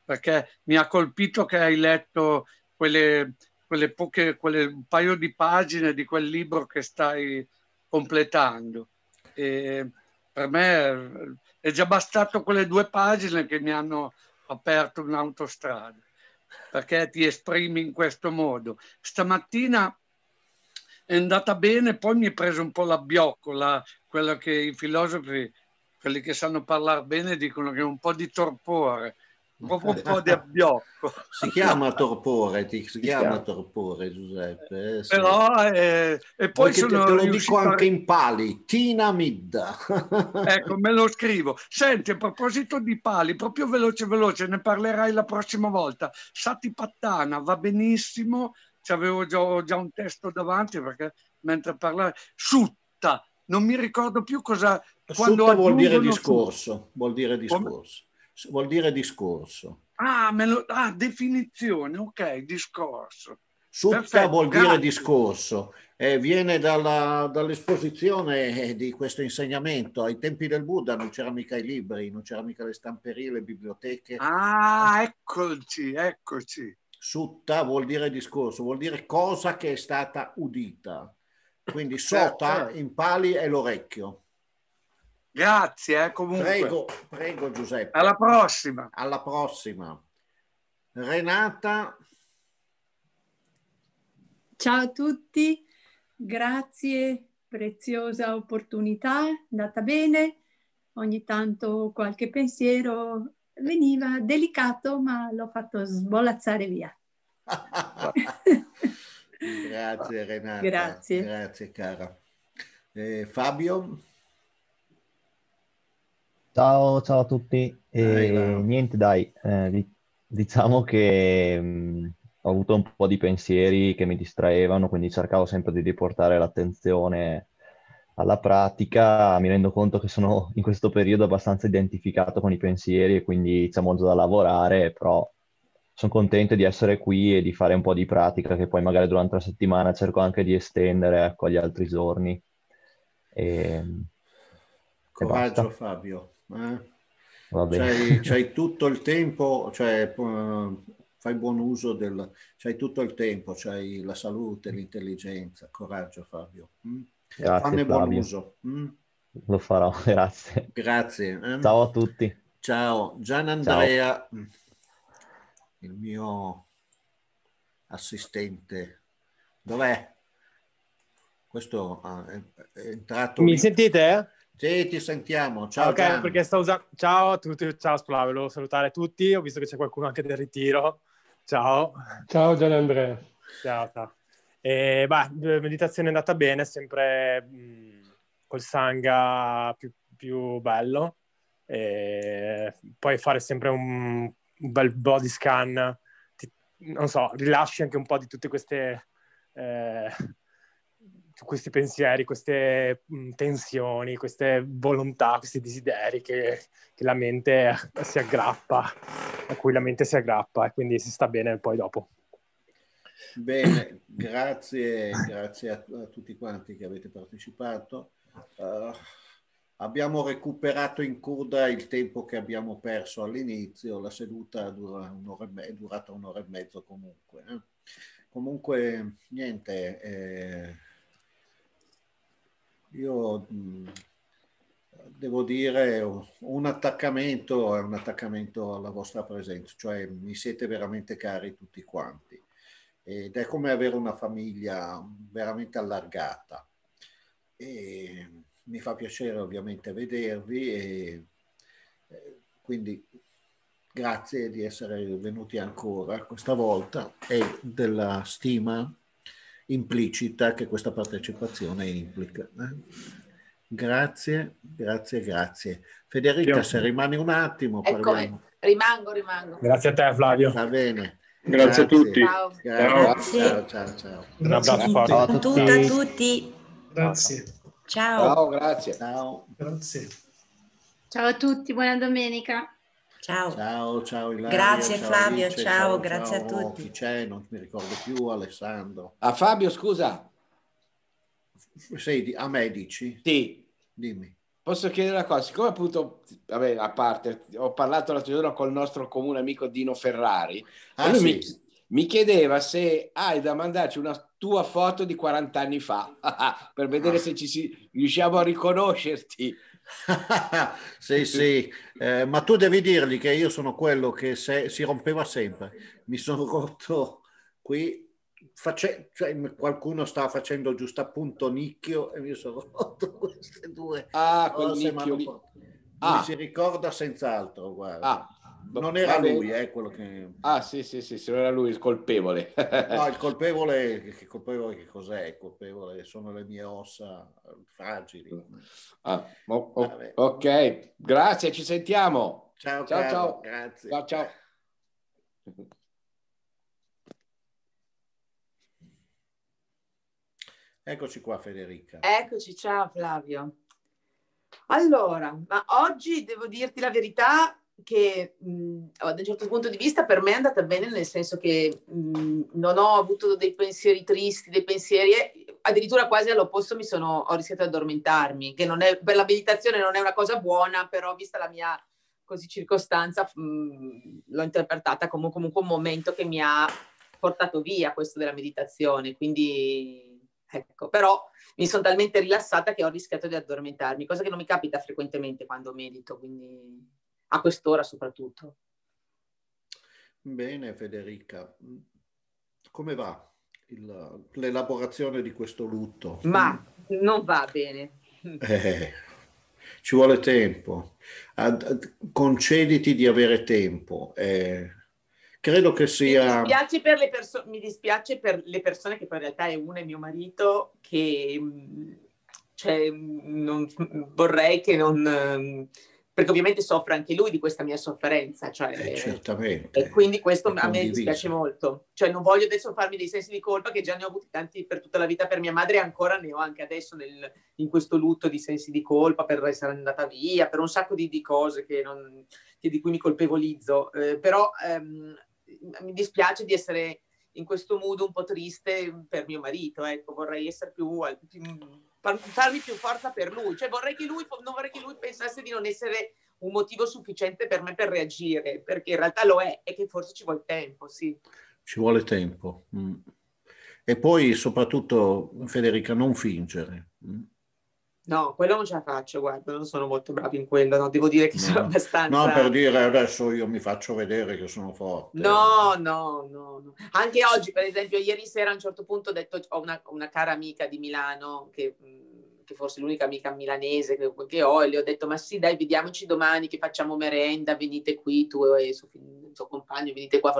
perché mi ha colpito che hai letto quelle, quelle poche, quelle, un paio di pagine di quel libro che stai completando. E per me è già bastato quelle due pagine che mi hanno aperto un'autostrada, perché ti esprimi in questo modo. Stamattina è andata bene, poi mi è preso un po' l'abbiocco, la, quello che i filosofi, quelli che sanno parlare bene, dicono che è un po' di torpore proprio un po' di abbiocco. Si chiama torpore, ti si chiama torpore Giuseppe. Eh, sì. Però, eh, e poi sono te, te lo dico a... anche in pali, Tina Midda. ecco, me lo scrivo. Senti, a proposito di pali, proprio veloce veloce, ne parlerai la prossima volta. Sati Pattana va benissimo, avevo già, già, un testo davanti perché mentre parlavo... Sutta, non mi ricordo più cosa... Sutta vuol dire discorso, vuol dire discorso. Come? vuol dire discorso. Ah, lo, ah definizione, ok, discorso. Sutta Perfetto, vuol grazie. dire discorso, eh, viene dalla, dall'esposizione di questo insegnamento. Ai tempi del Buddha non c'erano mica i libri, non c'erano mica le stamperie, le biblioteche. Ah, eccoci, eccoci. Sutta vuol dire discorso, vuol dire cosa che è stata udita. Quindi certo, sota certo. in pali è l'orecchio. Grazie, eh, comunque. Prego, prego Giuseppe. Alla prossima. Alla prossima. Renata. Ciao a tutti, grazie, preziosa opportunità, andata bene. Ogni tanto qualche pensiero veniva delicato, ma l'ho fatto svolazzare via. grazie Renata. Grazie. Grazie cara. Eh, Fabio? Ciao, ciao a tutti. E eh, niente, dai, eh, diciamo che mh, mm, ho avuto un po' di pensieri che mi distraevano, quindi cercavo sempre di riportare l'attenzione alla pratica. Mi rendo conto che sono in questo periodo abbastanza identificato con i pensieri e quindi c'è molto diciamo, da lavorare, però sono contento di essere qui e di fare un po' di pratica che poi magari durante la settimana cerco anche di estendere ecco, agli altri giorni. Ehm, e... Coraggio Fabio. Eh? C'hai, c'hai, tutto il tempo, cioè, eh, fai buon uso del... C'hai tutto il tempo, c'hai la salute, l'intelligenza, coraggio Fabio. Mm? Grazie, Fanne Fabio. buon uso. Mm? Lo farò, grazie. Grazie. Eh? Ciao a tutti. Ciao, Gian Andrea, Ciao. Mm, il mio assistente. Dov'è? Questo ah, è entrato... Mi lì. sentite? Sì, ti sentiamo. Ciao. Ok, Dan. perché sto usando. Ciao a tutti, ciao Spla, volevo salutare tutti. Ho visto che c'è qualcuno anche del ritiro. Ciao. Ciao Gianandrea. Ciao, ciao. E, beh, meditazione è andata bene, sempre mh, mm, col sangue più, più bello. E poi fare sempre un, un bel body scan, ti, non so, rilasci anche un po' di tutte queste eh, questi pensieri, queste mm, tensioni, queste volontà, questi desideri che, che, la mente si aggrappa, a cui la mente si aggrappa e quindi si sta bene poi dopo. Bene, grazie, grazie a, a, tutti quanti che avete partecipato. Uh, abbiamo recuperato in coda il tempo che abbiamo perso all'inizio, la seduta dura un'ora e me- è durata un'ora e mezzo comunque. Eh? Comunque, niente. Eh io devo dire un attaccamento è un attaccamento alla vostra presenza, cioè mi siete veramente cari tutti quanti ed è come avere una famiglia veramente allargata. E mi fa piacere ovviamente vedervi e eh, quindi grazie di essere venuti ancora questa volta e della stima implicita che questa partecipazione implica. Eh. Grazie, grazie, grazie. Federica, se rimani un attimo, ecco, parliamo. Eh, rimango, rimango. Grazie a te Flavio. Va bene. Grazie, grazie a tutti. Ciao. Grazie. Ciao, ciao, ciao. Un abbraccio a tutti. a tutti. Grazie. Ciao. Ciao, grazie. Ciao. Grazie. Ciao a tutti, buona domenica. Ciao. Ciao, ciao Ilaria, Grazie ciao Flavio, Alice, ciao, ciao, grazie ciao, a oh, tutti. Oh, chi c'è? Non mi ricordo più, Alessandro. A Fabio, scusa. Sei a me dici? Sì. Dimmi. Posso chiedere una cosa? Siccome appunto, vabbè, a parte, ho parlato l'altro giorno il nostro comune amico Dino Ferrari, ah, sì. mi, mi, chiedeva se hai da mandarci una tua foto di 40 anni fa, per vedere ah. se ci si, riusciamo a riconoscerti. sì, sì, eh, ma tu devi dirgli che io sono quello che se, si rompeva sempre. Mi sono rotto qui, face, cioè, qualcuno stava facendo giusto appunto nicchio e mi sono rotto queste due. Ah, quel allora, nicchio lì. Ah. si ricorda senz'altro, guarda. Ah non era lui, eh, quello che... Ah, sì, sì, sì, se non era lui il colpevole. no, il colpevole, il colpevole che cos'è? Il colpevole sono le mie ossa eh, fragili. Ah, oh, oh, ok, grazie, ci sentiamo. Ciao, ciao, Carlo, ciao. Grazie. Ciao, ciao. Eccoci qua Federica. Eccoci, ciao Flavio. Allora, ma oggi devo dirti la verità, che mh, ad un certo punto di vista per me è andata bene nel senso che mh, non ho avuto dei pensieri tristi, dei pensieri eh, addirittura quasi all'opposto mi sono ho rischiato di addormentarmi, che non è per l'abilitazione non è una cosa buona, però vista la mia così circostanza mh, l'ho interpretata come comunque un momento che mi ha portato via questo della meditazione, quindi ecco, però mi sono talmente rilassata che ho rischiato di addormentarmi, cosa che non mi capita frequentemente quando medito, quindi a quest'ora soprattutto. Bene Federica, come va il, l'elaborazione di questo lutto? Ma non va bene. Eh, ci vuole tempo. concediti di avere tempo. Eh, credo che sia... Mi dispiace, per le, perso- mi dispiace per le persone, che poi in realtà è una e mio marito, che mm, cioè, mm, non, vorrei che non ehm, perché ovviamente soffre anche lui di questa mia sofferenza. Cioè, eh, eh certamente. E quindi questo a me dispiace molto. Cioè, non voglio adesso farmi dei sensi di colpa che già ne ho avuti tanti per tutta la vita per mia madre e ancora ne ho anche adesso nel, in questo lutto di sensi di colpa per essere andata via, per un sacco di, di cose che non, che di cui mi colpevolizzo. Eh, però ehm, mi dispiace di essere in questo mood un po' triste per mio marito. Ecco, vorrei essere più, più farmi più forza per lui. Cioè vorrei che lui, non vorrei che lui pensasse di non essere un motivo sufficiente per me per reagire, perché in realtà lo è e che forse ci vuole tempo, sì. Ci vuole tempo. Mm. E poi soprattutto, Federica, non fingere. Mm. No, quello non ce la faccio, guarda, non sono molto bravo in quello, no, devo dire che no. sono abbastanza... No, per dire adesso io mi faccio vedere che sono forte. No, no, no, no. Anche oggi, per esempio, ieri sera a un certo punto ho detto, ho una, una cara amica di Milano, che, che forse è l'unica amica milanese che, che, ho, e le ho detto, ma sì, dai, vediamoci domani che facciamo merenda, venite qui, tu e il suo, il suo compagno, venite qua.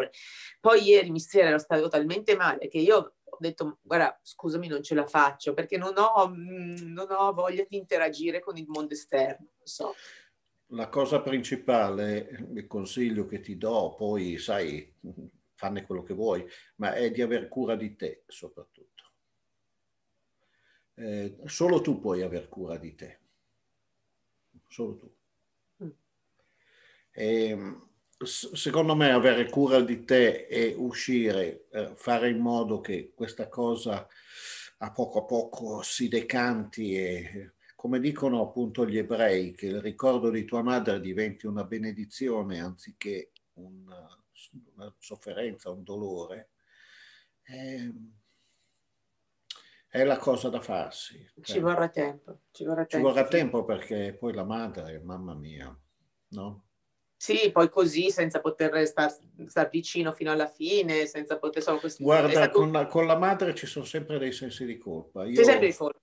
Poi ieri mi sera ero stato talmente male che io ho detto guarda scusami non ce la faccio perché non ho, mm, non ho voglia di interagire con il mondo esterno. So. La cosa principale, mm, il consiglio che ti do, poi sai, fanne quello che vuoi, ma è di aver cura di te soprattutto. Eh, solo tu puoi aver cura di te, solo tu. Mm. E, ehm, secondo me avere cura di te e uscire, eh, fare in modo che questa cosa a poco a poco si decanti e come dicono appunto gli ebrei, che il ricordo di tua madre diventi una benedizione anziché una, una sofferenza, un dolore, è, ehm, è, la cosa da farsi. Cioè ci vorrà tempo. Ci vorrà tempo, ci vorrà tempo perché poi la madre, mamma mia, no? Sì, poi così, senza poter star, star, vicino fino alla fine, senza poter solo questo. Guarda, stato... con, la, con, la, madre ci sono sempre dei sensi di colpa. Io... C'è sempre di colpa.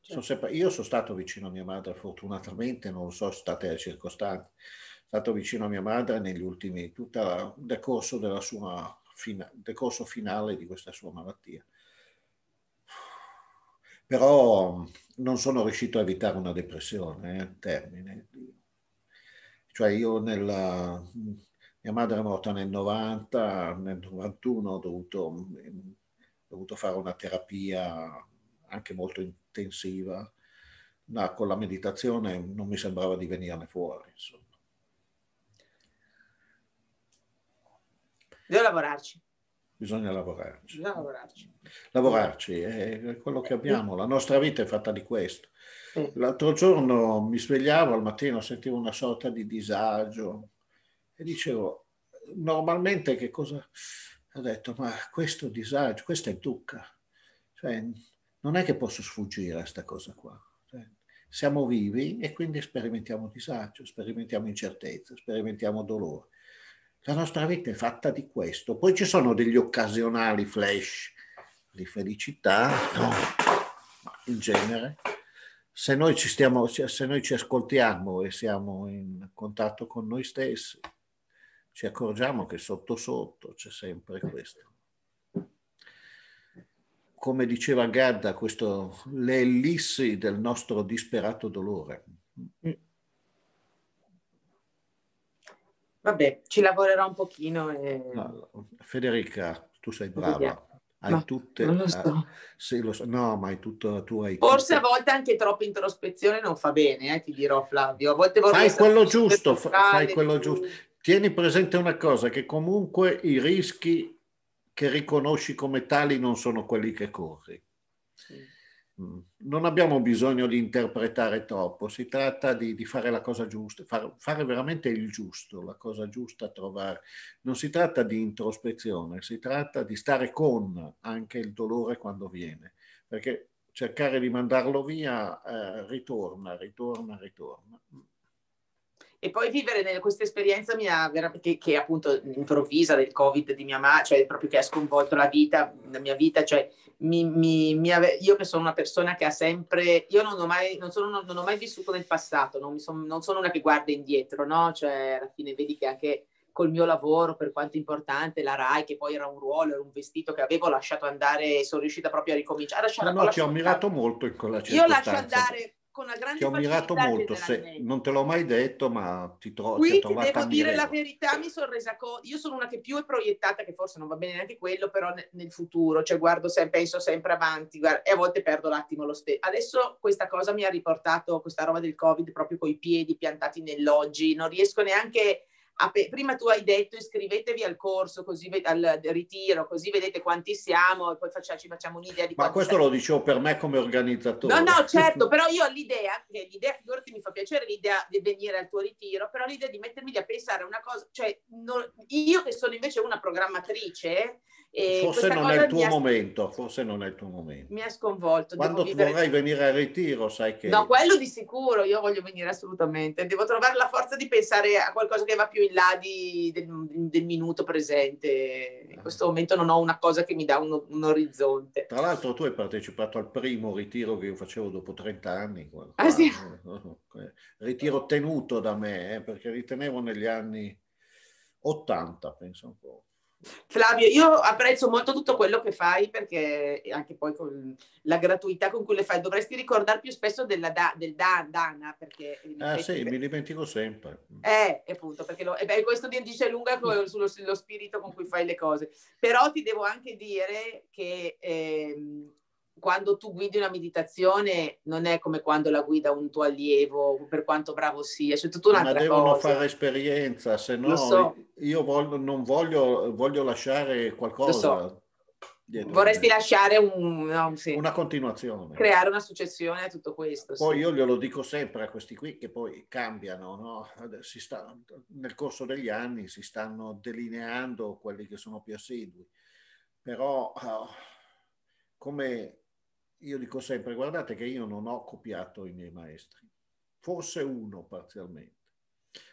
Sono certo. sempre... io sono stato vicino a mia madre, fortunatamente, non lo so, state le circostanze. Sono stato vicino a mia madre negli ultimi, tutto il decorso, della sua fina... decorso finale di questa sua malattia. Però non sono riuscito a evitare una depressione, eh, termine. Cioè io nella... Mia madre è morta nel 90, nel 91 ho dovuto, mm, ho dovuto fare una terapia anche molto intensiva, ma con la meditazione non mi sembrava di venirne fuori. Insomma. Devo lavorarci. Bisogna lavorarci. Bisogna lavorarci. Lavorarci è quello che abbiamo. La nostra vita è fatta di questo. L'altro giorno mi svegliavo al mattino, sentivo una sorta di disagio e dicevo, normalmente che cosa... Ho detto, ma questo disagio, questa è ducca. Cioè, non è che posso sfuggire a questa cosa qua. Cioè, siamo vivi e quindi sperimentiamo disagio, sperimentiamo incertezza, sperimentiamo dolore. La nostra vita è fatta di questo. Poi ci sono degli occasionali flash di felicità, no, in genere se noi, ci stiamo, se noi ci ascoltiamo e siamo in contatto con noi stessi, ci accorgiamo che sotto sotto c'è sempre questo. Come diceva Gadda, questo, le ellissi del nostro disperato dolore. Vabbè, ci lavorerò un pochino. E... Federica, tu sei brava. Hai tutte, non lo eh, so. Eh, sì, lo so. No, ma hai tutto, tu hai Forse tutto. a volte anche troppa introspezione non fa bene, eh, ti dirò Flavio. A volte fai quello giusto, fai quello giusto. Tieni presente una cosa, che comunque i rischi che riconosci come tali non sono quelli che corri. Sì. Mm. non abbiamo bisogno di interpretare troppo, si tratta di, di fare la cosa giusta, far, fare veramente il giusto, la cosa giusta a trovare. Non si tratta di introspezione, si tratta di stare con anche il dolore quando viene, perché cercare di mandarlo via eh, ritorna, ritorna, ritorna. E poi vivere questa esperienza mia, che, che appunto improvvisa del Covid di mia madre, cioè proprio che ha sconvolto la vita, la mia vita, cioè mi, mi, mi ave- io che sono una persona che ha sempre, io non ho mai, non sono, non ho mai vissuto nel passato, non, son, non, sono una che guarda indietro, no? Cioè alla fine vedi che anche col mio lavoro, per quanto importante, la RAI, che poi era un ruolo, era un vestito che avevo lasciato andare e sono riuscita proprio a ricominciare. Lasciare, no, no, ti ho ammirato molto in quella circostanza. Io lascio andare con una grande ti ho ammirato molto, se, non te l'ho mai detto, ma ti, tro- Qui ti, ti devo dire la verità, mi sono resa conto, io sono una che più è proiettata, che forse non va bene neanche quello, però ne- nel futuro, cioè guardo sempre, penso sempre avanti, guarda, e a volte perdo l'attimo lo stesso. Adesso questa cosa mi ha riportato, questa roba del Covid, proprio coi piedi piantati nell'oggi, non riesco neanche prima tu hai detto iscrivetevi al corso, così, al ritiro, così vedete quanti siamo e poi facciamo, ci facciamo un'idea di Ma questo siamo. lo dicevo per me come organizzatore. No, no, certo, però io ho l'idea, eh, l'idea, figurati, mi fa piacere l'idea di venire al tuo ritiro, però l'idea di mettermi lì a pensare a una cosa, cioè no, io che sono invece una programmatrice, e forse non è il tuo momento, ha... forse non è il tuo momento. Mi ha sconvolto. Quando vivere... vorrai venire al ritiro, sai che... No, quello di sicuro, io voglio venire assolutamente. Devo trovare la forza di pensare a qualcosa che va più in là di, del, del, minuto presente. In questo ah. momento non ho una cosa che mi dà un, un, orizzonte. Tra l'altro tu hai partecipato al primo ritiro che io facevo dopo 30 anni. Ah, sì? Eh, ritiro tenuto da me, eh, perché ritenevo negli anni 80, penso un po'. Flavio, io apprezzo molto tutto quello che fai perché anche poi con la gratuità con cui le fai dovresti ricordare più spesso della da, del Dan, Dana perché... Ah sì, per... mi dimentico sempre. Eh, appunto, perché lo, beh, questo dice lunga sullo, sullo, spirito con cui fai le cose. Però ti devo anche dire che... Ehm, quando tu guidi una meditazione non è come quando la guida un tuo allievo, per quanto bravo sia, è tutta un'altra cosa. Ma devono cosa. fare esperienza, se no so. io voglio, non voglio, voglio lasciare qualcosa. Vorresti lasciare un, no, sì. una continuazione. Creare una successione a tutto questo. Poi sì. io glielo dico sempre a questi qui che poi cambiano, no? sta, nel corso degli anni si stanno delineando quelli che sono più assidui, però oh, come io dico sempre, guardate che io non ho copiato i miei maestri, forse uno parzialmente,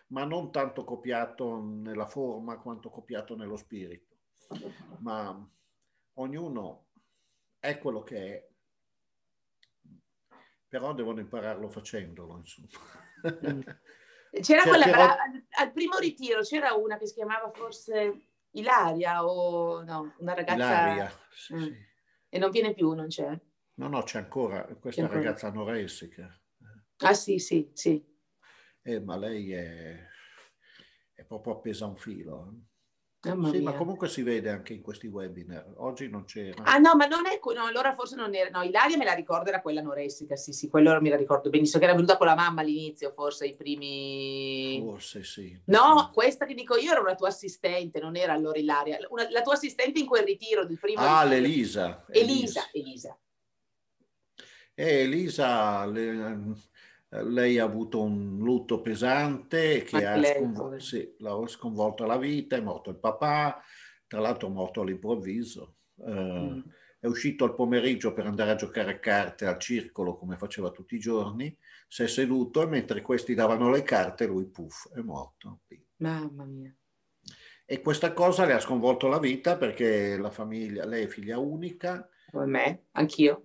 ma non tanto copiato nella forma quanto copiato nello spirito, ma ognuno è quello che è, però devono impararlo facendolo, insomma. Mm. C'era cioè, quella, però, al primo ritiro c'era una che si chiamava forse Ilaria o no, una ragazza... Ilaria, sì, mm. sì. E non viene più, non c'è? No, no, c'è ancora questa ancora. ragazza anoressica. Eh. Ah sì, sì, sì. Eh, ma lei è, è, proprio appesa a un filo. Eh. Mamma sì, mia. ma comunque si vede anche in questi webinar. Oggi non c'era. Ah no, ma non è... No, allora forse non era... No, Ilaria me la ricordo, era quella anoressica, sì, sì, quello me la ricordo benissimo, che era venuta con la mamma all'inizio, forse i primi... Forse sì. No, sì. questa che dico io era una tua assistente, non era allora Ilaria. Una, la tua assistente in quel ritiro del primo... Ah, ritiro. l'Elisa. Elisa, Elisa. Elisa. E Elisa, le, lei ha avuto un lutto pesante che ha, lei, sconvol- sì, l'ha sconvolta la vita, è morto il papà, tra l'altro è morto all'improvviso. Eh, mm. È uscito al pomeriggio per andare a giocare a carte al circolo come faceva tutti i giorni, si è seduto e mentre questi davano le carte lui, puff, è morto. Mamma mia. E questa cosa le ha sconvolto la vita perché la famiglia, lei è figlia unica, come me, anch'io.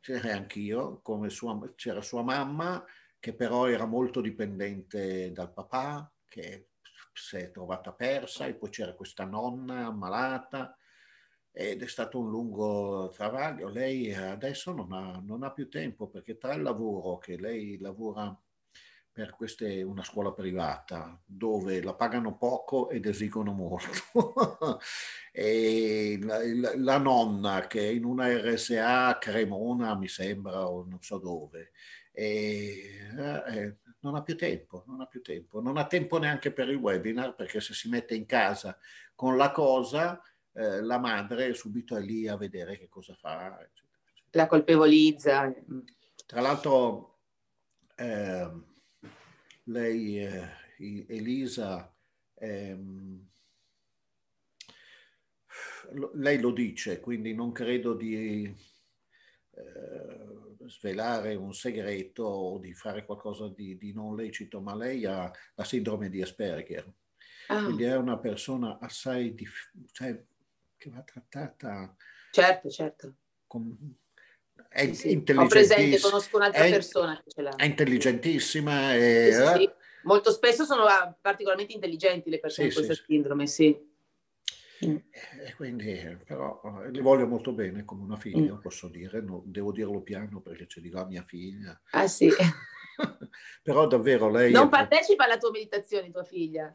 C'era eh, anch'io, come sua, c'era sua mamma che però era molto dipendente dal papà, che si è trovata persa e poi c'era questa nonna ammalata ed è stato un lungo travaglio. Lei eh, adesso non ha, non ha più tempo perché tra il lavoro che lei lavora per questa è una scuola privata dove la pagano poco ed esigono molto. e la, la, la, nonna che è in una RSA a Cremona, mi sembra, o non so dove, e, eh, eh, non ha più tempo, non ha più tempo, non ha tempo neanche per il webinar perché se si mette in casa con la cosa, eh, la madre subito è lì a vedere che cosa fa. Eccetera, eccetera. La colpevolizza. Mm. Tra l'altro... Eh, lei, eh, Elisa, ehm, lei lo dice, quindi non credo di eh, svelare un segreto o di fare qualcosa di, di, non lecito, ma lei ha la sindrome di Asperger. Ah. Quindi è una persona assai dif- cioè, che va trattata certo, certo. Con, è sì, sì. intelligentissima. Ho presente, conosco un'altra è, persona che ce l'ha. È intelligentissima. E, eh, sì, sì, eh. Molto spesso sono ah, particolarmente intelligenti le persone con questa sindrome, sì. Mm. Eh, e quindi, però, li voglio molto bene come una figlia, mm. posso dire, no, devo dirlo piano perché ce dirà mia figlia. Ah sì. però davvero lei... Non è... partecipa alla tua meditazione tua figlia?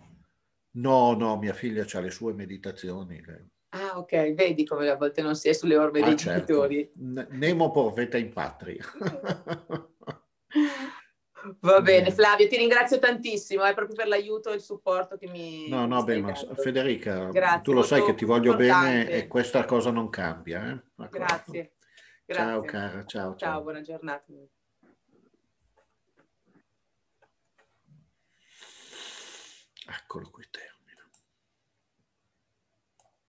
No, no, mia figlia ha le sue meditazioni. Lei. Ah, ok, vedi come a volte non si è sulle orme ah, dei certo. genitori. Nemo profeta in patria. Va bene, Flavio, ti ringrazio tantissimo, è eh, proprio per l'aiuto e il supporto che mi No, no, beh, ma Federica, Grazie, tu lo sai che ti voglio importante. bene e questa cosa non cambia. Eh? Grazie. Grazie. Ciao cara, ciao, ciao. Ciao, buona giornata. Eccolo qui te.